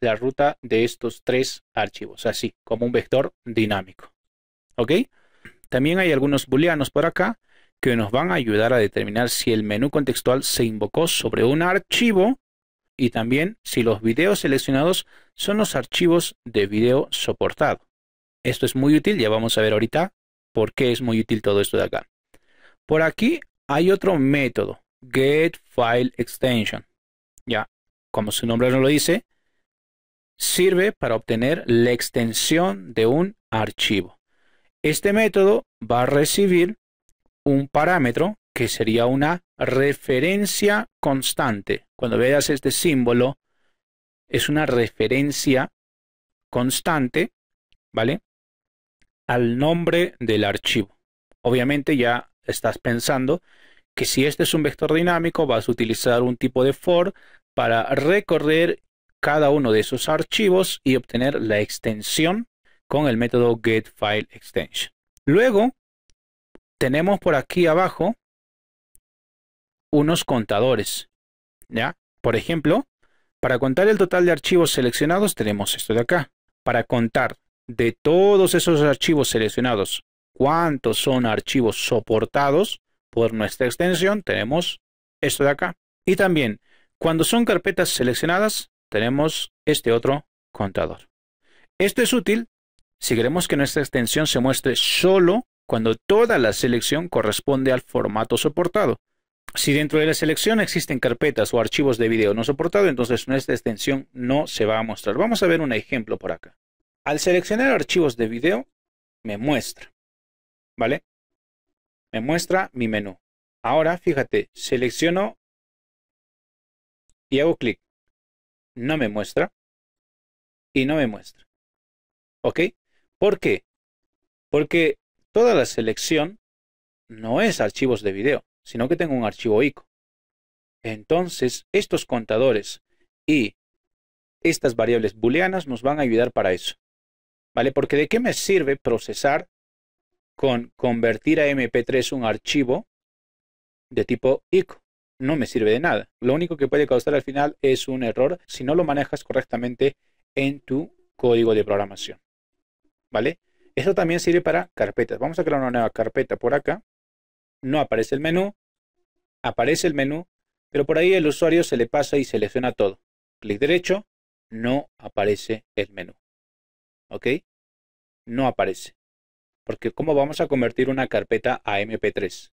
S1: la ruta de estos tres archivos, así como un vector dinámico. ¿Ok? También hay algunos booleanos por acá que nos van a ayudar a determinar si el menú contextual se invocó sobre un archivo y también si los videos seleccionados son los archivos de video soportado. Esto es muy útil, ya vamos a ver ahorita por qué es muy útil todo esto de acá. Por aquí hay otro método, GetFileExtension como su nombre no lo dice, sirve para obtener la extensión de un archivo. Este método va a recibir un parámetro que sería una referencia constante. Cuando veas este símbolo, es una referencia constante, ¿vale? Al nombre del archivo. Obviamente ya estás pensando que si este es un vector dinámico, vas a utilizar un tipo de for para recorrer cada uno de esos archivos y obtener la extensión con el método getFileExtension. Luego, tenemos por aquí abajo unos contadores. ¿ya? Por ejemplo, para contar el total de archivos seleccionados tenemos esto de acá. Para contar de todos esos archivos seleccionados, cuántos son archivos soportados por nuestra extensión, tenemos esto de acá. Y también cuando son carpetas seleccionadas, tenemos este otro contador. Esto es útil si queremos que nuestra extensión se muestre solo cuando toda la selección corresponde al formato soportado. Si dentro de la selección existen carpetas o archivos de video no soportado, entonces nuestra extensión no se va a mostrar. Vamos a ver un ejemplo por acá.
S2: Al seleccionar archivos de video, me muestra, ¿vale? Me muestra mi menú. Ahora, fíjate, selecciono y hago clic. No me muestra y no me muestra. ¿Ok? ¿Por qué? Porque toda la selección
S1: no es archivos de video, sino que tengo un archivo ICO. Entonces, estos contadores y estas variables booleanas nos van a ayudar para eso. ¿Vale? Porque ¿de qué me sirve procesar con convertir a MP3 un archivo de tipo ICO? no me sirve de nada. Lo único que puede causar al final es un error si no lo manejas correctamente en tu código de programación. ¿Vale? Esto también sirve para carpetas. Vamos a crear una nueva carpeta por acá. No aparece el menú. Aparece el menú. Pero por ahí el usuario se le pasa y selecciona todo. Clic derecho. No aparece el menú. ¿Ok? No aparece. Porque ¿cómo vamos a convertir una carpeta a MP3?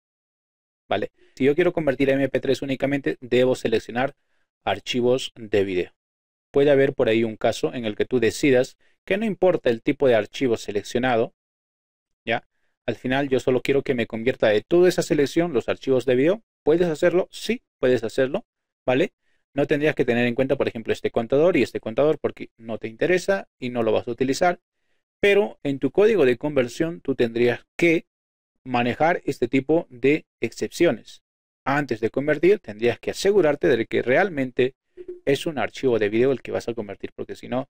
S1: Si yo quiero convertir a MP3 únicamente, debo seleccionar archivos de video. Puede haber por ahí un caso en el que tú decidas que no importa el tipo de archivo seleccionado, ¿ya? Al final yo solo quiero que me convierta de toda esa selección los archivos de video. ¿Puedes hacerlo? Sí, puedes hacerlo, ¿vale? No tendrías que tener en cuenta, por ejemplo, este contador y este contador porque no te interesa y no lo vas a utilizar. Pero en tu código de conversión tú tendrías que manejar este tipo de excepciones. Antes de convertir, tendrías que asegurarte de que realmente es un archivo de video el que vas a convertir, porque si no,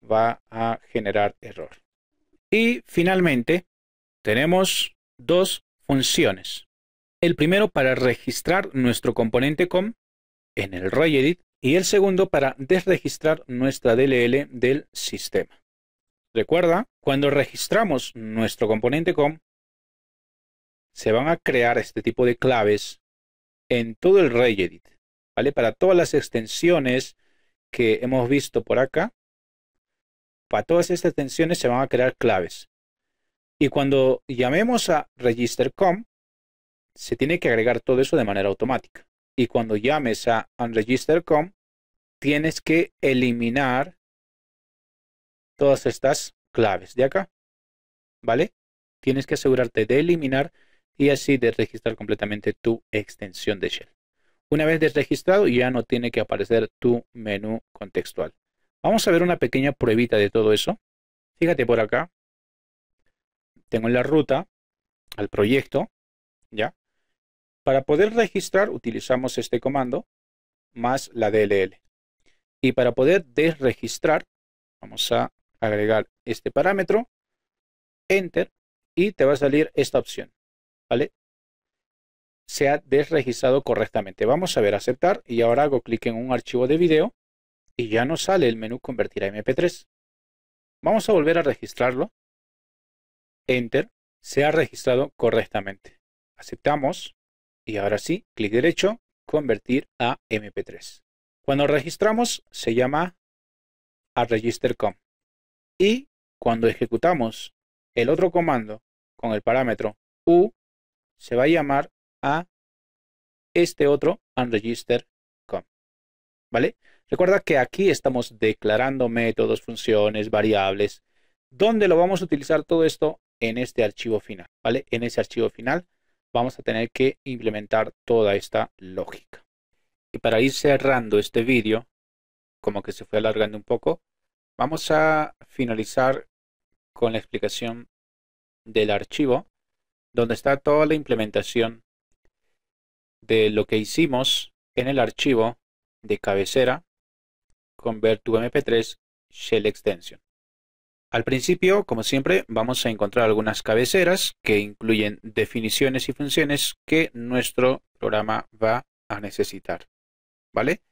S1: va a generar error. Y finalmente, tenemos dos funciones. El primero para registrar nuestro componente com en el RayEdit y el segundo para desregistrar nuestra DLL del sistema. Recuerda, cuando registramos nuestro componente com, se van a crear este tipo de claves en todo el edit ¿vale? Para todas las extensiones que hemos visto por acá, para todas estas extensiones se van a crear claves. Y cuando llamemos a register.com, se tiene que agregar todo eso de manera automática. Y cuando llames a unregister.com, tienes que eliminar todas estas claves de acá. ¿Vale? Tienes que asegurarte de eliminar y así desregistrar completamente tu extensión de shell. Una vez desregistrado ya no tiene que aparecer tu menú contextual. Vamos a ver una pequeña pruebita de todo eso.
S2: Fíjate por acá. Tengo la ruta al proyecto, ¿ya? Para poder registrar utilizamos este comando
S1: más la DLL. Y para poder desregistrar, vamos a agregar este parámetro, Enter, y te va a salir esta opción. ¿vale? Se ha desregistrado correctamente. Vamos a ver aceptar y ahora hago clic en un archivo de video y ya nos sale el menú convertir a MP3. Vamos a volver a registrarlo. Enter. Se ha registrado correctamente. Aceptamos y ahora sí, clic derecho, convertir a MP3. Cuando registramos se llama a register.com
S2: y cuando ejecutamos el otro comando con el parámetro u se va a llamar a este otro unregister.com.
S1: ¿Vale? Recuerda que aquí estamos declarando métodos, funciones, variables. ¿Dónde lo vamos a utilizar todo esto? En este archivo final, ¿vale? En ese archivo final vamos a tener que implementar toda esta lógica. Y para ir cerrando este vídeo, como que se fue alargando un poco, vamos a finalizar con la explicación del archivo donde está toda la implementación de lo que hicimos en el archivo de cabecera convert to mp3 shell extension. Al principio, como siempre, vamos a encontrar algunas cabeceras que incluyen definiciones y funciones que nuestro programa va a necesitar. ¿Vale?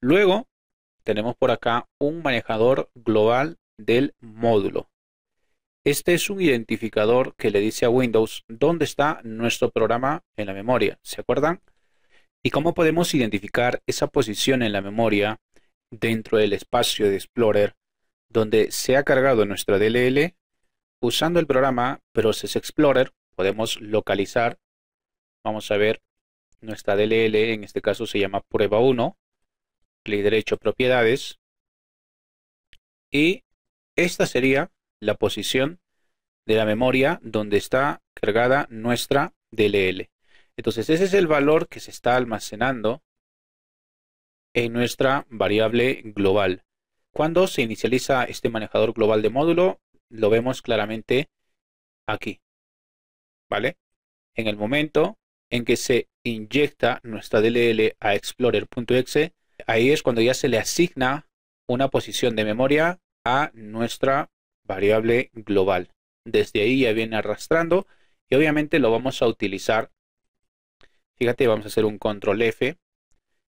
S1: Luego, tenemos por acá un manejador global del módulo. Este es un identificador que le dice a Windows dónde está nuestro programa en la memoria, ¿se acuerdan? ¿Y cómo podemos identificar esa posición en la memoria dentro del espacio de Explorer donde se ha cargado nuestra DLL? Usando el programa Process Explorer podemos localizar, vamos a ver, nuestra DLL, en este caso se llama prueba 1, clic derecho propiedades, y esta sería la posición de la memoria donde está cargada nuestra DLL. Entonces ese es el valor que se está almacenando en nuestra variable global. Cuando se inicializa este manejador global de módulo, lo vemos claramente aquí. ¿Vale? En el momento en que se inyecta nuestra DLL a explorer.exe, ahí es cuando ya se le asigna una posición de memoria a nuestra variable global. Desde ahí ya viene arrastrando y obviamente lo vamos a utilizar. Fíjate, vamos a hacer un control F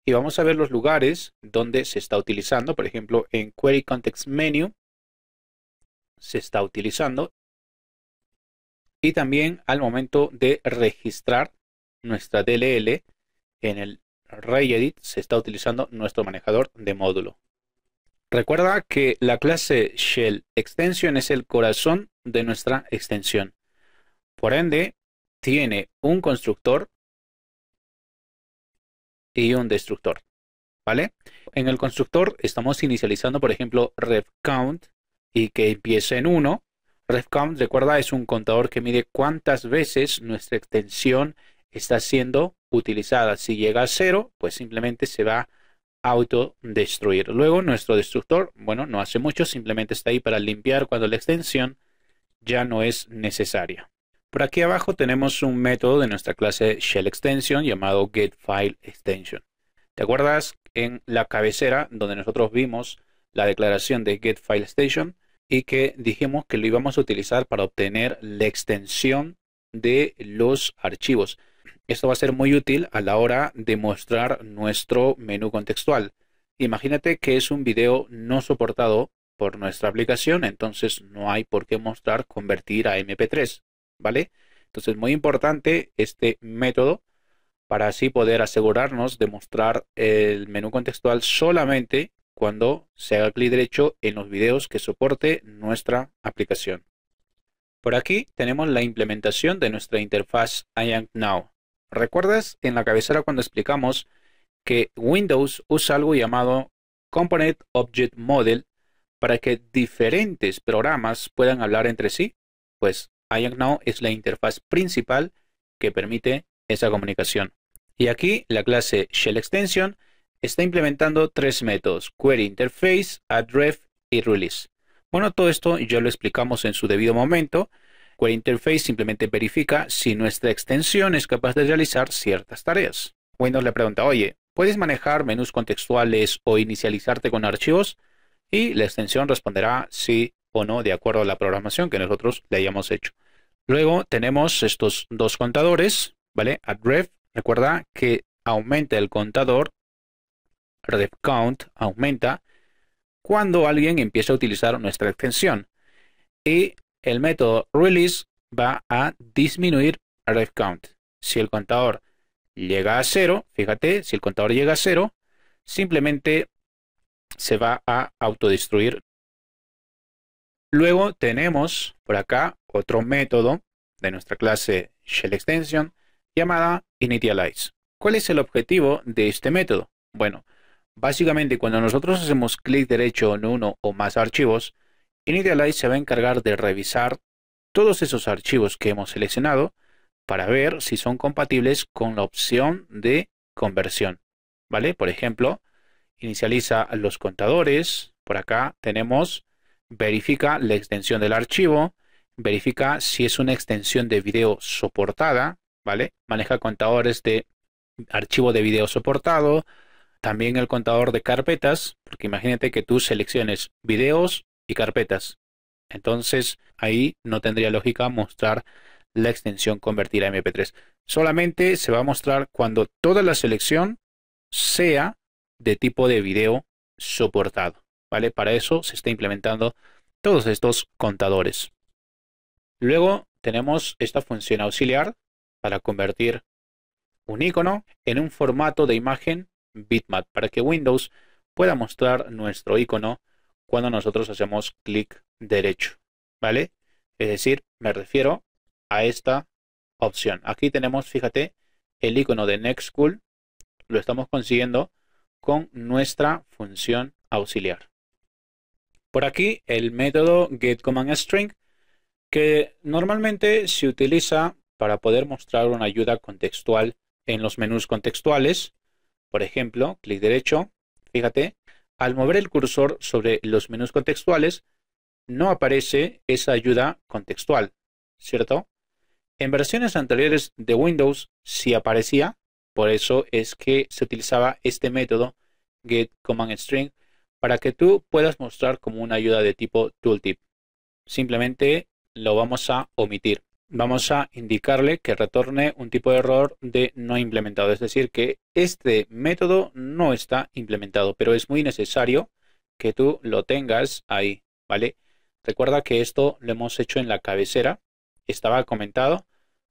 S1: y vamos a ver los lugares donde se está utilizando. Por ejemplo, en Query Context Menu se está utilizando. Y también al momento de registrar nuestra DLL en el RayEdit se está utilizando nuestro manejador de módulo. Recuerda que la clase shell extension es el corazón de nuestra extensión. Por ende, tiene un constructor y un destructor. ¿Vale? En el constructor estamos inicializando, por ejemplo, refCount y que empiece en 1. refCount, recuerda, es un contador que mide cuántas veces nuestra extensión está siendo utilizada. Si llega a 0, pues simplemente se va autodestruir. Luego nuestro destructor, bueno, no hace mucho, simplemente está ahí para limpiar cuando la extensión ya no es necesaria. Por aquí abajo tenemos un método de nuestra clase shell extension llamado getFileExtension. ¿Te acuerdas en la cabecera donde nosotros vimos la declaración de getFileExtension y que dijimos que lo íbamos a utilizar para obtener la extensión de los archivos? Esto va a ser muy útil a la hora de mostrar nuestro menú contextual. Imagínate que es un video no soportado por nuestra aplicación, entonces no hay por qué mostrar convertir a MP3, ¿vale? Entonces, muy importante este método para así poder asegurarnos de mostrar el menú contextual solamente cuando se haga clic derecho en los videos que soporte nuestra aplicación. Por aquí tenemos la implementación de nuestra interfaz IAM ¿Recuerdas en la cabecera cuando explicamos que Windows usa algo llamado Component Object Model para que diferentes programas puedan hablar entre sí? Pues IACNOW es la interfaz principal que permite esa comunicación. Y aquí la clase Shell Extension está implementando tres métodos, Query Interface, Addref y Release. Bueno, todo esto ya lo explicamos en su debido momento, Query Interface simplemente verifica si nuestra extensión es capaz de realizar ciertas tareas. Windows le pregunta, oye, ¿puedes manejar menús contextuales o inicializarte con archivos? Y la extensión responderá sí o no de acuerdo a la programación que nosotros le hayamos hecho. Luego tenemos estos dos contadores, ¿vale? AddRef, recuerda que aumenta el contador, refCount, aumenta cuando alguien empieza a utilizar nuestra extensión. Y el método release va a disminuir ref count. Si el contador llega a cero, fíjate, si el contador llega a cero, simplemente se va a autodestruir. Luego tenemos por acá otro método de nuestra clase shell extension llamada initialize. ¿Cuál es el objetivo de este método? Bueno, básicamente cuando nosotros hacemos clic derecho en uno o más archivos, Initialize se va a encargar de revisar todos esos archivos que hemos seleccionado para ver si son compatibles con la opción de conversión. ¿Vale? Por ejemplo, inicializa los contadores. Por acá tenemos verifica la extensión del archivo, verifica si es una extensión de video soportada, ¿vale? Maneja contadores de archivo de video soportado, también el contador de carpetas, porque imagínate que tú selecciones videos, y carpetas. Entonces ahí no tendría lógica mostrar la extensión convertir a MP3. Solamente se va a mostrar cuando toda la selección sea de tipo de video soportado. ¿Vale? Para eso se está implementando todos estos contadores. Luego tenemos esta función auxiliar para convertir un icono en un formato de imagen bitmap para que Windows pueda mostrar nuestro icono cuando nosotros hacemos clic derecho, ¿vale? Es decir, me refiero a esta opción. Aquí tenemos, fíjate, el icono de Next School. lo estamos consiguiendo con nuestra función auxiliar. Por aquí el método getCommandString que normalmente se utiliza para poder mostrar una ayuda contextual en los menús contextuales. Por ejemplo, clic derecho, fíjate, al mover el cursor sobre los menús contextuales, no aparece esa ayuda contextual, ¿cierto? En versiones anteriores de Windows sí aparecía, por eso es que se utilizaba este método getCommandString, para que tú puedas mostrar como una ayuda de tipo tooltip. Simplemente lo vamos a omitir vamos a indicarle que retorne un tipo de error de no implementado. Es decir, que este método no está implementado, pero es muy necesario que tú lo tengas ahí, ¿vale? Recuerda que esto lo hemos hecho en la cabecera, estaba comentado,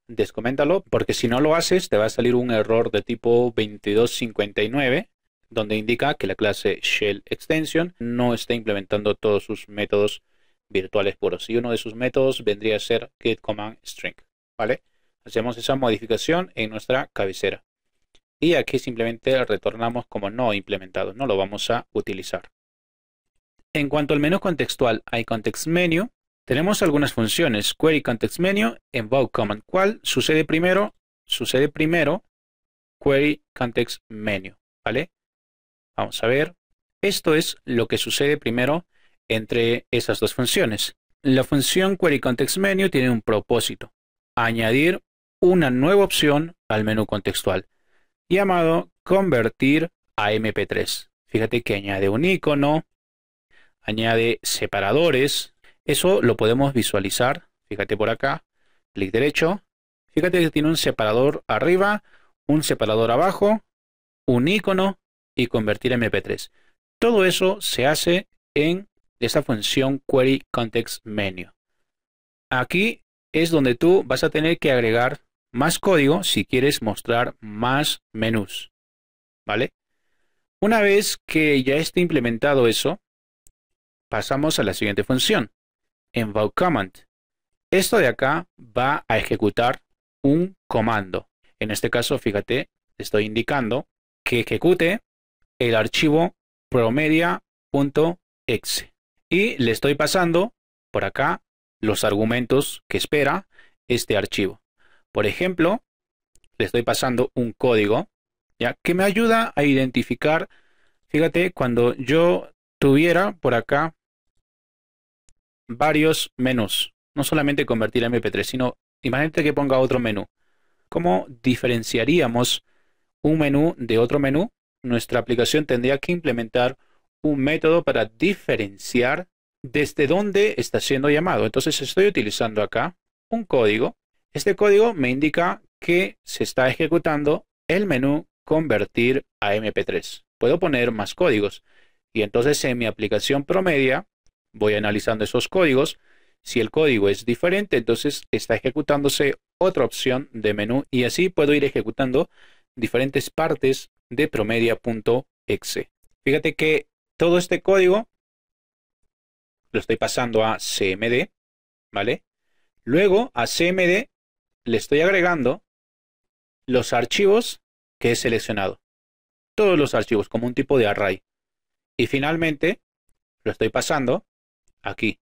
S1: descoméntalo, porque si no lo haces te va a salir un error de tipo 2259, donde indica que la clase Shell Extension no está implementando todos sus métodos virtuales puros. Y uno de sus métodos vendría a ser get command string. ¿Vale? Hacemos esa modificación en nuestra cabecera. Y aquí simplemente retornamos como no implementado. No lo vamos a utilizar. En cuanto al menú contextual hay context menu. tenemos algunas funciones. Query context menu, command. ¿Cuál sucede primero? Sucede primero query context menu. ¿Vale? Vamos a ver. Esto es lo que sucede primero entre esas dos funciones. La función QueryContextMenu tiene un propósito, añadir una nueva opción al menú contextual, llamado convertir a MP3. Fíjate que añade un icono, añade separadores, eso lo podemos visualizar, fíjate por acá, clic derecho, fíjate que tiene un separador arriba, un separador abajo, un icono y convertir a MP3. Todo eso se hace en de esta función Query Context Menu. Aquí es donde tú vas a tener que agregar más código si quieres mostrar más menús. ¿Vale? Una vez que ya esté implementado eso, pasamos a la siguiente función, invoke command. Esto de acá va a ejecutar un comando. En este caso, fíjate, estoy indicando que ejecute el archivo promedia.exe y le estoy pasando por acá los argumentos que espera este archivo. Por ejemplo, le estoy pasando un código ya que me ayuda a identificar, fíjate, cuando yo tuviera por acá varios menús, no solamente convertir a MP3, sino imagínate que ponga otro menú. ¿Cómo diferenciaríamos un menú de otro menú? Nuestra aplicación tendría que implementar un método para diferenciar desde dónde está siendo llamado. Entonces estoy utilizando acá un código. Este código me indica que se está ejecutando el menú convertir a MP3. Puedo poner más códigos y entonces en mi aplicación promedia voy analizando esos códigos. Si el código es diferente, entonces está ejecutándose otra opción de menú y así puedo ir ejecutando diferentes partes de promedia.exe. Fíjate que todo este código lo estoy pasando a CMD, ¿vale? Luego a CMD le estoy agregando los archivos que he seleccionado. Todos los archivos como un tipo de array. Y finalmente lo estoy pasando aquí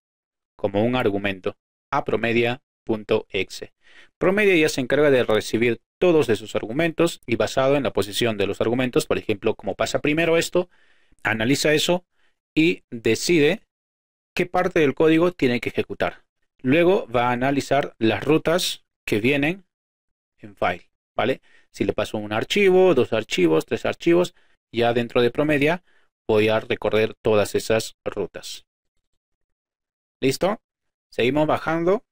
S1: como un argumento a promedia.exe. Promedia ya se encarga de recibir todos esos argumentos y basado en la posición de los argumentos, por ejemplo, como pasa primero esto, analiza eso y decide qué parte del código tiene que ejecutar. Luego va a analizar las rutas que vienen en file, ¿vale? Si le paso un archivo, dos archivos, tres archivos, ya dentro de Promedia voy a recorrer todas esas rutas. ¿Listo? Seguimos bajando.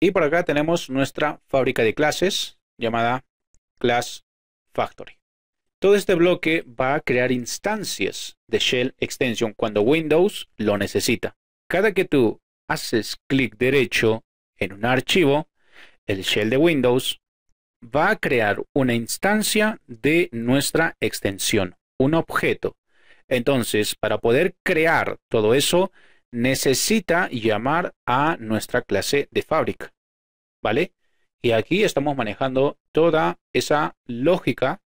S1: Y por acá tenemos nuestra fábrica de clases llamada Class Factory. Todo este bloque va a crear instancias de Shell Extension cuando Windows lo necesita. Cada que tú haces clic derecho en un archivo, el Shell de Windows va a crear una instancia de nuestra extensión, un objeto. Entonces, para poder crear todo eso, necesita llamar a nuestra clase de fábrica. ¿Vale? Y aquí estamos manejando toda esa lógica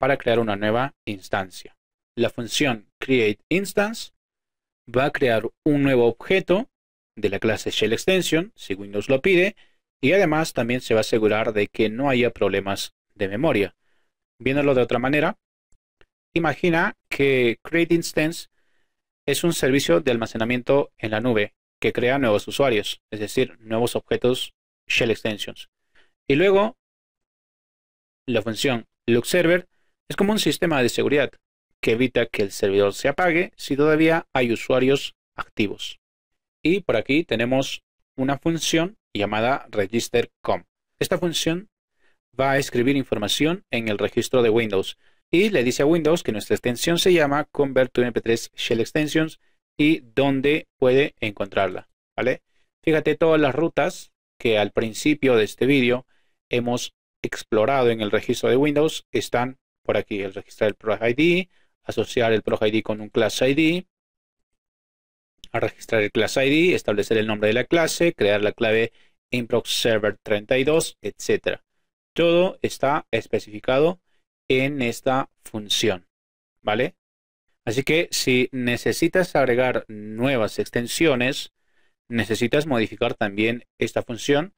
S1: para crear una nueva instancia. La función createInstance va a crear un nuevo objeto de la clase Shell Extension, si Windows lo pide, y además también se va a asegurar de que no haya problemas de memoria. Viéndolo de otra manera, imagina que Create Instance es un servicio de almacenamiento en la nube que crea nuevos usuarios, es decir, nuevos objetos Shell Extensions. Y luego, la función lookServer es como un sistema de seguridad que evita que el servidor se apague si todavía hay usuarios activos. Y por aquí tenemos una función llamada registerCom. Esta función va a escribir información en el registro de Windows y le dice a Windows que nuestra extensión se llama Convert to MP3 Shell Extensions y dónde puede encontrarla. ¿vale? Fíjate todas las rutas que al principio de este vídeo hemos explorado en el registro de Windows están por aquí, el registrar el ProjID, ID, asociar el Proj ID con un Class ID, registrar el Class ID, establecer el nombre de la clase, crear la clave Improc 32, etc. Todo está especificado en esta función, ¿vale? Así que si necesitas agregar nuevas extensiones, necesitas modificar también esta función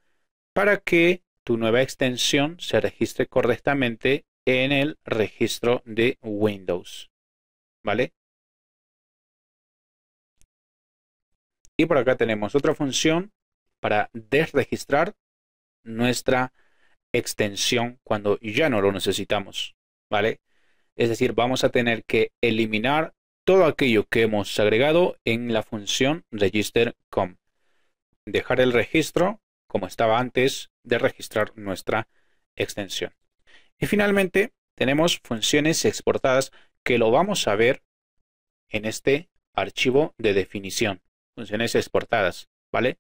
S1: para que tu nueva extensión se registre correctamente en el registro de
S2: Windows. ¿Vale? Y por acá tenemos otra función para desregistrar nuestra
S1: extensión cuando ya no lo necesitamos. ¿Vale? Es decir, vamos a tener que eliminar todo aquello que hemos agregado en la función register.com. Dejar el registro como estaba antes de registrar nuestra extensión. Y finalmente tenemos funciones exportadas que lo vamos a ver en este archivo de definición. Funciones exportadas, ¿vale?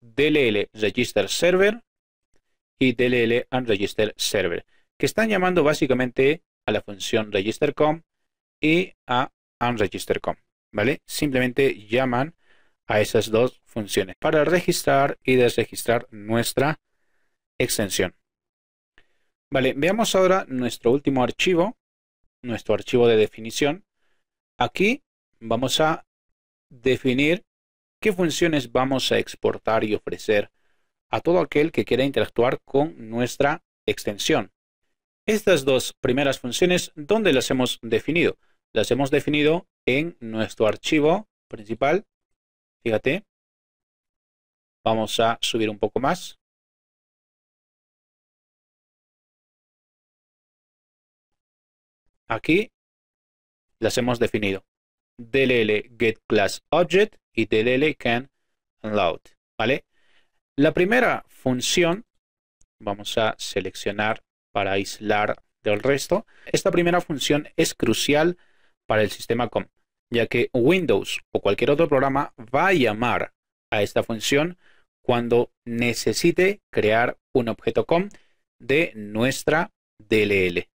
S1: DLL Register Server y DLL Unregister Server, que están llamando básicamente a la función registerCom y a unregisterCom, ¿vale? Simplemente llaman a esas dos funciones para registrar y desregistrar nuestra extensión. Vale, veamos ahora nuestro último archivo, nuestro archivo de definición. Aquí vamos a definir qué funciones vamos a exportar y ofrecer a todo aquel que quiera interactuar con nuestra extensión. Estas dos primeras funciones, ¿dónde las hemos
S2: definido? Las hemos definido en nuestro archivo principal. Fíjate. Vamos a subir un poco más. Aquí las hemos definido. DLL GetClassObject y DLL
S1: can ¿Vale? La primera función, vamos a seleccionar para aislar del resto. Esta primera función es crucial para el sistema COM, ya que Windows o cualquier otro programa va a llamar a esta función cuando necesite crear un objeto COM de nuestra DLL.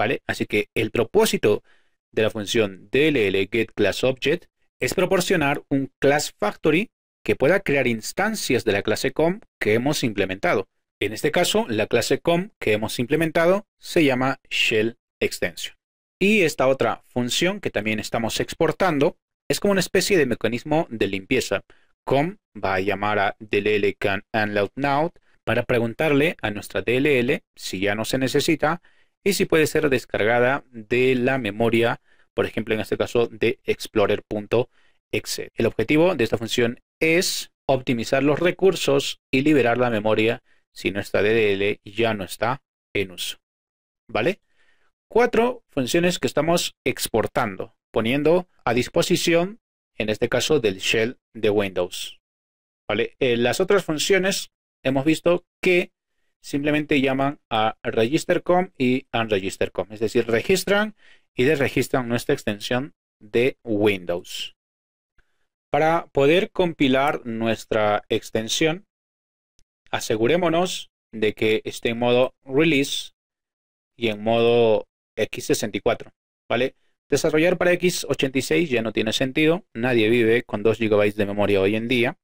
S1: ¿vale? Así que el propósito de la función DLL getClassObject es proporcionar un class factory que pueda crear instancias de la clase com que hemos implementado. En este caso, la clase com que hemos implementado se llama shell extension. Y esta otra función que también estamos exportando es como una especie de mecanismo de limpieza. com va a llamar a dll can para preguntarle a nuestra DLL si ya no se necesita y si puede ser descargada de la memoria, por ejemplo en este caso de explorer.exe. El objetivo de esta función es optimizar los recursos y liberar la memoria si nuestra DDL ya no está en uso. ¿Vale? Cuatro funciones que estamos exportando, poniendo a disposición, en este caso, del shell de Windows. ¿Vale? En eh, las otras funciones hemos visto que simplemente llaman a register.com y unregister.com, es decir, registran y desregistran nuestra extensión de Windows. Para poder compilar nuestra extensión, asegurémonos de que esté en modo release y en modo x64, ¿vale? Desarrollar para x86 ya no tiene sentido, nadie vive con 2 GB de memoria hoy en día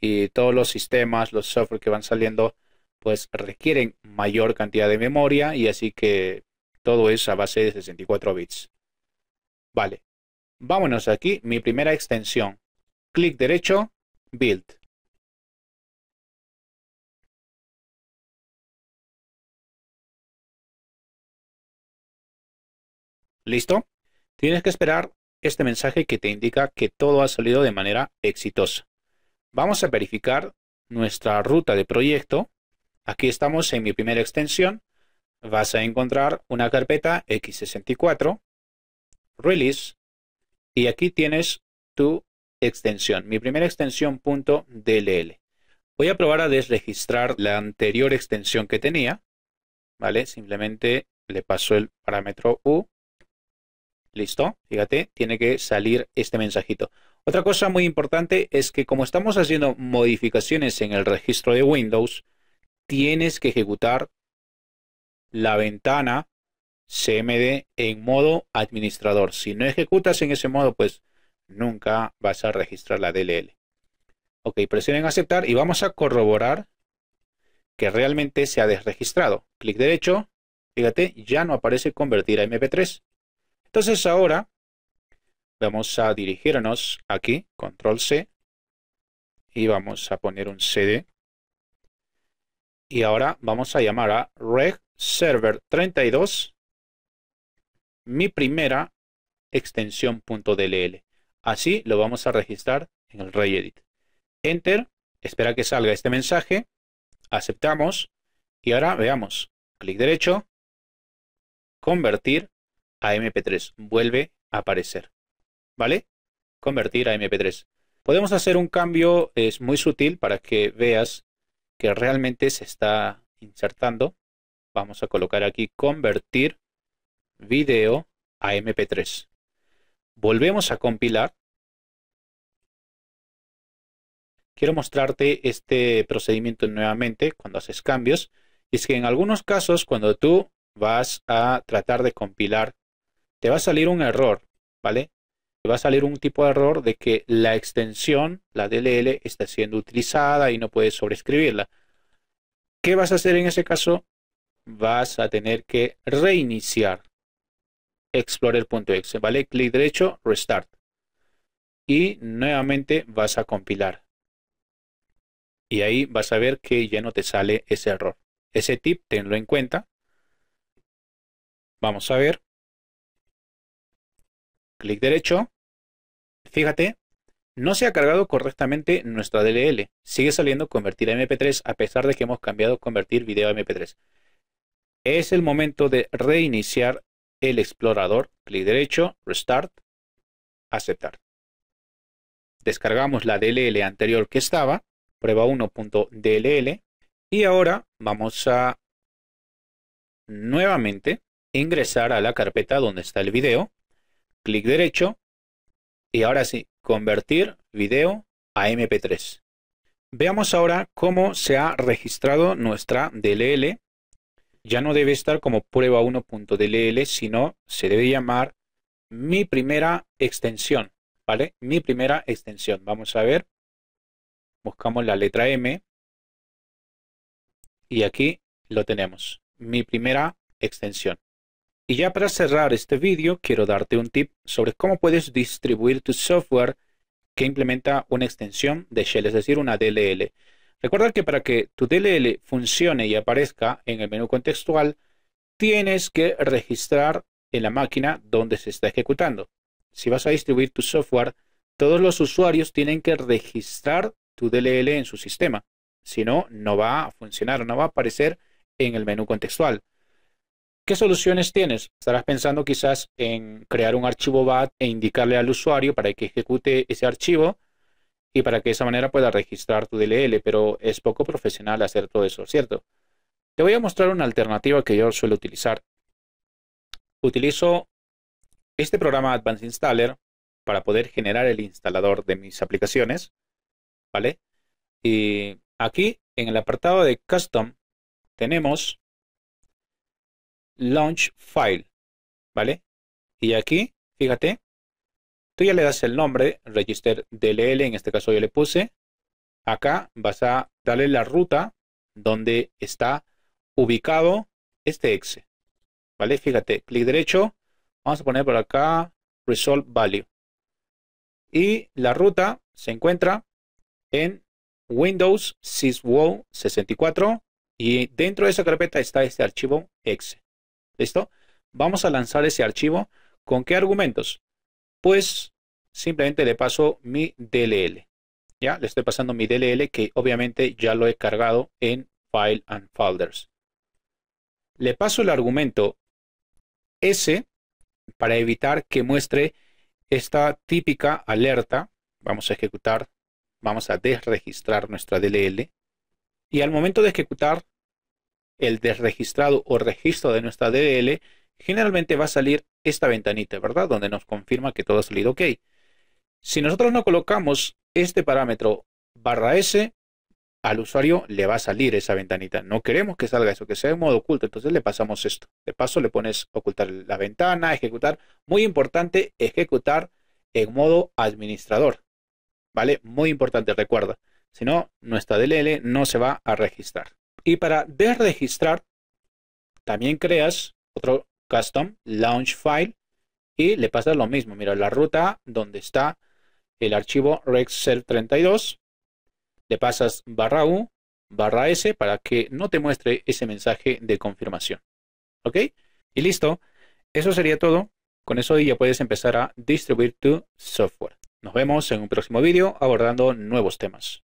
S1: y todos los sistemas, los software que van saliendo pues requieren mayor cantidad de memoria y así que todo es a base de 64 bits.
S2: Vale, vámonos aquí, mi primera extensión. Clic derecho, Build. ¿Listo? Tienes que esperar este mensaje que te indica que todo ha salido de manera exitosa.
S1: Vamos a verificar nuestra ruta de proyecto Aquí estamos en mi primera extensión. Vas a encontrar una carpeta x64, release, y aquí tienes tu extensión, mi primera extensión .dll. Voy a probar a desregistrar la anterior extensión que tenía, ¿vale? Simplemente le paso el parámetro u, listo, fíjate, tiene que salir este mensajito. Otra cosa muy importante es que como estamos haciendo modificaciones en el registro de Windows, tienes que ejecutar la ventana CMD en modo administrador. Si no ejecutas en ese modo, pues nunca vas a registrar la DLL. Ok, presionen aceptar y vamos a corroborar que realmente se ha desregistrado. Clic derecho, fíjate, ya no aparece convertir a MP3. Entonces ahora vamos a dirigirnos aquí, control C, y vamos a poner un CD y ahora vamos a llamar a reg server 32 mi primera extensión .dll. Así lo vamos a registrar en el regedit. Enter, espera que salga este mensaje, aceptamos y ahora veamos, clic derecho, convertir a MP3, vuelve a aparecer, ¿vale? Convertir a MP3. Podemos hacer un cambio, es muy sutil para que veas que realmente se está insertando, vamos a colocar aquí convertir video a MP3. Volvemos a compilar. Quiero mostrarte este procedimiento nuevamente cuando haces cambios. Es que en algunos casos cuando tú vas a tratar de compilar, te va a salir un error, ¿vale? va a salir un tipo de error de que la extensión, la DLL, está siendo utilizada y no puedes sobreescribirla. ¿Qué vas a hacer en ese caso? Vas a tener que reiniciar explorer.exe, ¿vale? Clic derecho, restart. Y nuevamente vas a compilar. Y ahí vas a ver que ya no te sale ese error.
S2: Ese tip tenlo en cuenta. Vamos a ver clic derecho, fíjate, no se ha cargado
S1: correctamente nuestra DLL. Sigue saliendo convertir a MP3 a pesar de que hemos cambiado convertir video a MP3. Es el momento de reiniciar el explorador. Clic derecho, Restart, Aceptar. Descargamos la DLL anterior que estaba, prueba 1.dll, y ahora vamos a nuevamente ingresar a la carpeta donde está el video clic derecho y ahora sí, convertir video a MP3. Veamos ahora cómo se ha registrado nuestra DLL. Ya no debe estar como prueba 1.dll, sino se debe llamar mi primera extensión, ¿vale? Mi primera extensión. Vamos a ver.
S2: Buscamos la letra M y aquí lo tenemos, mi primera extensión. Y ya para cerrar este vídeo, quiero
S1: darte un tip sobre cómo puedes distribuir tu software que implementa una extensión de Shell, es decir, una DLL. Recuerda que para que tu DLL funcione y aparezca en el menú contextual, tienes que registrar en la máquina donde se está ejecutando. Si vas a distribuir tu software, todos los usuarios tienen que registrar tu DLL en su sistema. Si no, no va a funcionar, no va a aparecer en el menú contextual. ¿Qué soluciones tienes? Estarás pensando quizás en crear un archivo BAT e indicarle al usuario para que ejecute ese archivo y para que de esa manera pueda registrar tu DLL, pero es poco profesional hacer todo eso, ¿cierto? Te voy a mostrar una alternativa que yo suelo utilizar. Utilizo este programa Advanced Installer para poder generar el instalador de mis aplicaciones,
S2: ¿vale? Y aquí en el apartado de Custom tenemos launch file, ¿vale? Y
S1: aquí, fíjate, tú ya le das el nombre, register DLL, en este caso yo le puse. Acá vas a darle la ruta donde está ubicado este exe, ¿vale? Fíjate, clic derecho, vamos a poner por acá resolve value. Y la ruta se encuentra en Windows SysWow 64 y dentro de esa carpeta está este archivo exe. ¿Listo? Vamos a lanzar ese archivo. ¿Con qué argumentos? Pues simplemente le paso mi DLL. Ya, le estoy pasando mi DLL que obviamente ya lo he cargado en File and Folders. Le paso el argumento S para evitar que muestre esta típica alerta. Vamos a ejecutar, vamos a desregistrar nuestra DLL. Y al momento de ejecutar, el desregistrado o registro de nuestra DLL, generalmente va a salir esta ventanita, ¿verdad? Donde nos confirma que todo ha salido ok. Si nosotros no colocamos este parámetro barra S, al usuario le va a salir esa ventanita. No queremos que salga eso, que sea en modo oculto. Entonces le pasamos esto. De paso le pones ocultar la ventana, ejecutar. Muy importante, ejecutar en modo administrador. ¿Vale? Muy importante, recuerda. Si no, nuestra DLL no se va a registrar. Y para desregistrar, también creas otro custom launch file y le pasas lo mismo. Mira, la ruta donde está el archivo rexcel32, le pasas barra U, barra S para que no te muestre ese mensaje de confirmación. ¿Ok? Y listo. Eso sería todo. Con eso
S2: ya puedes empezar a distribuir tu software. Nos vemos en un próximo vídeo abordando nuevos temas.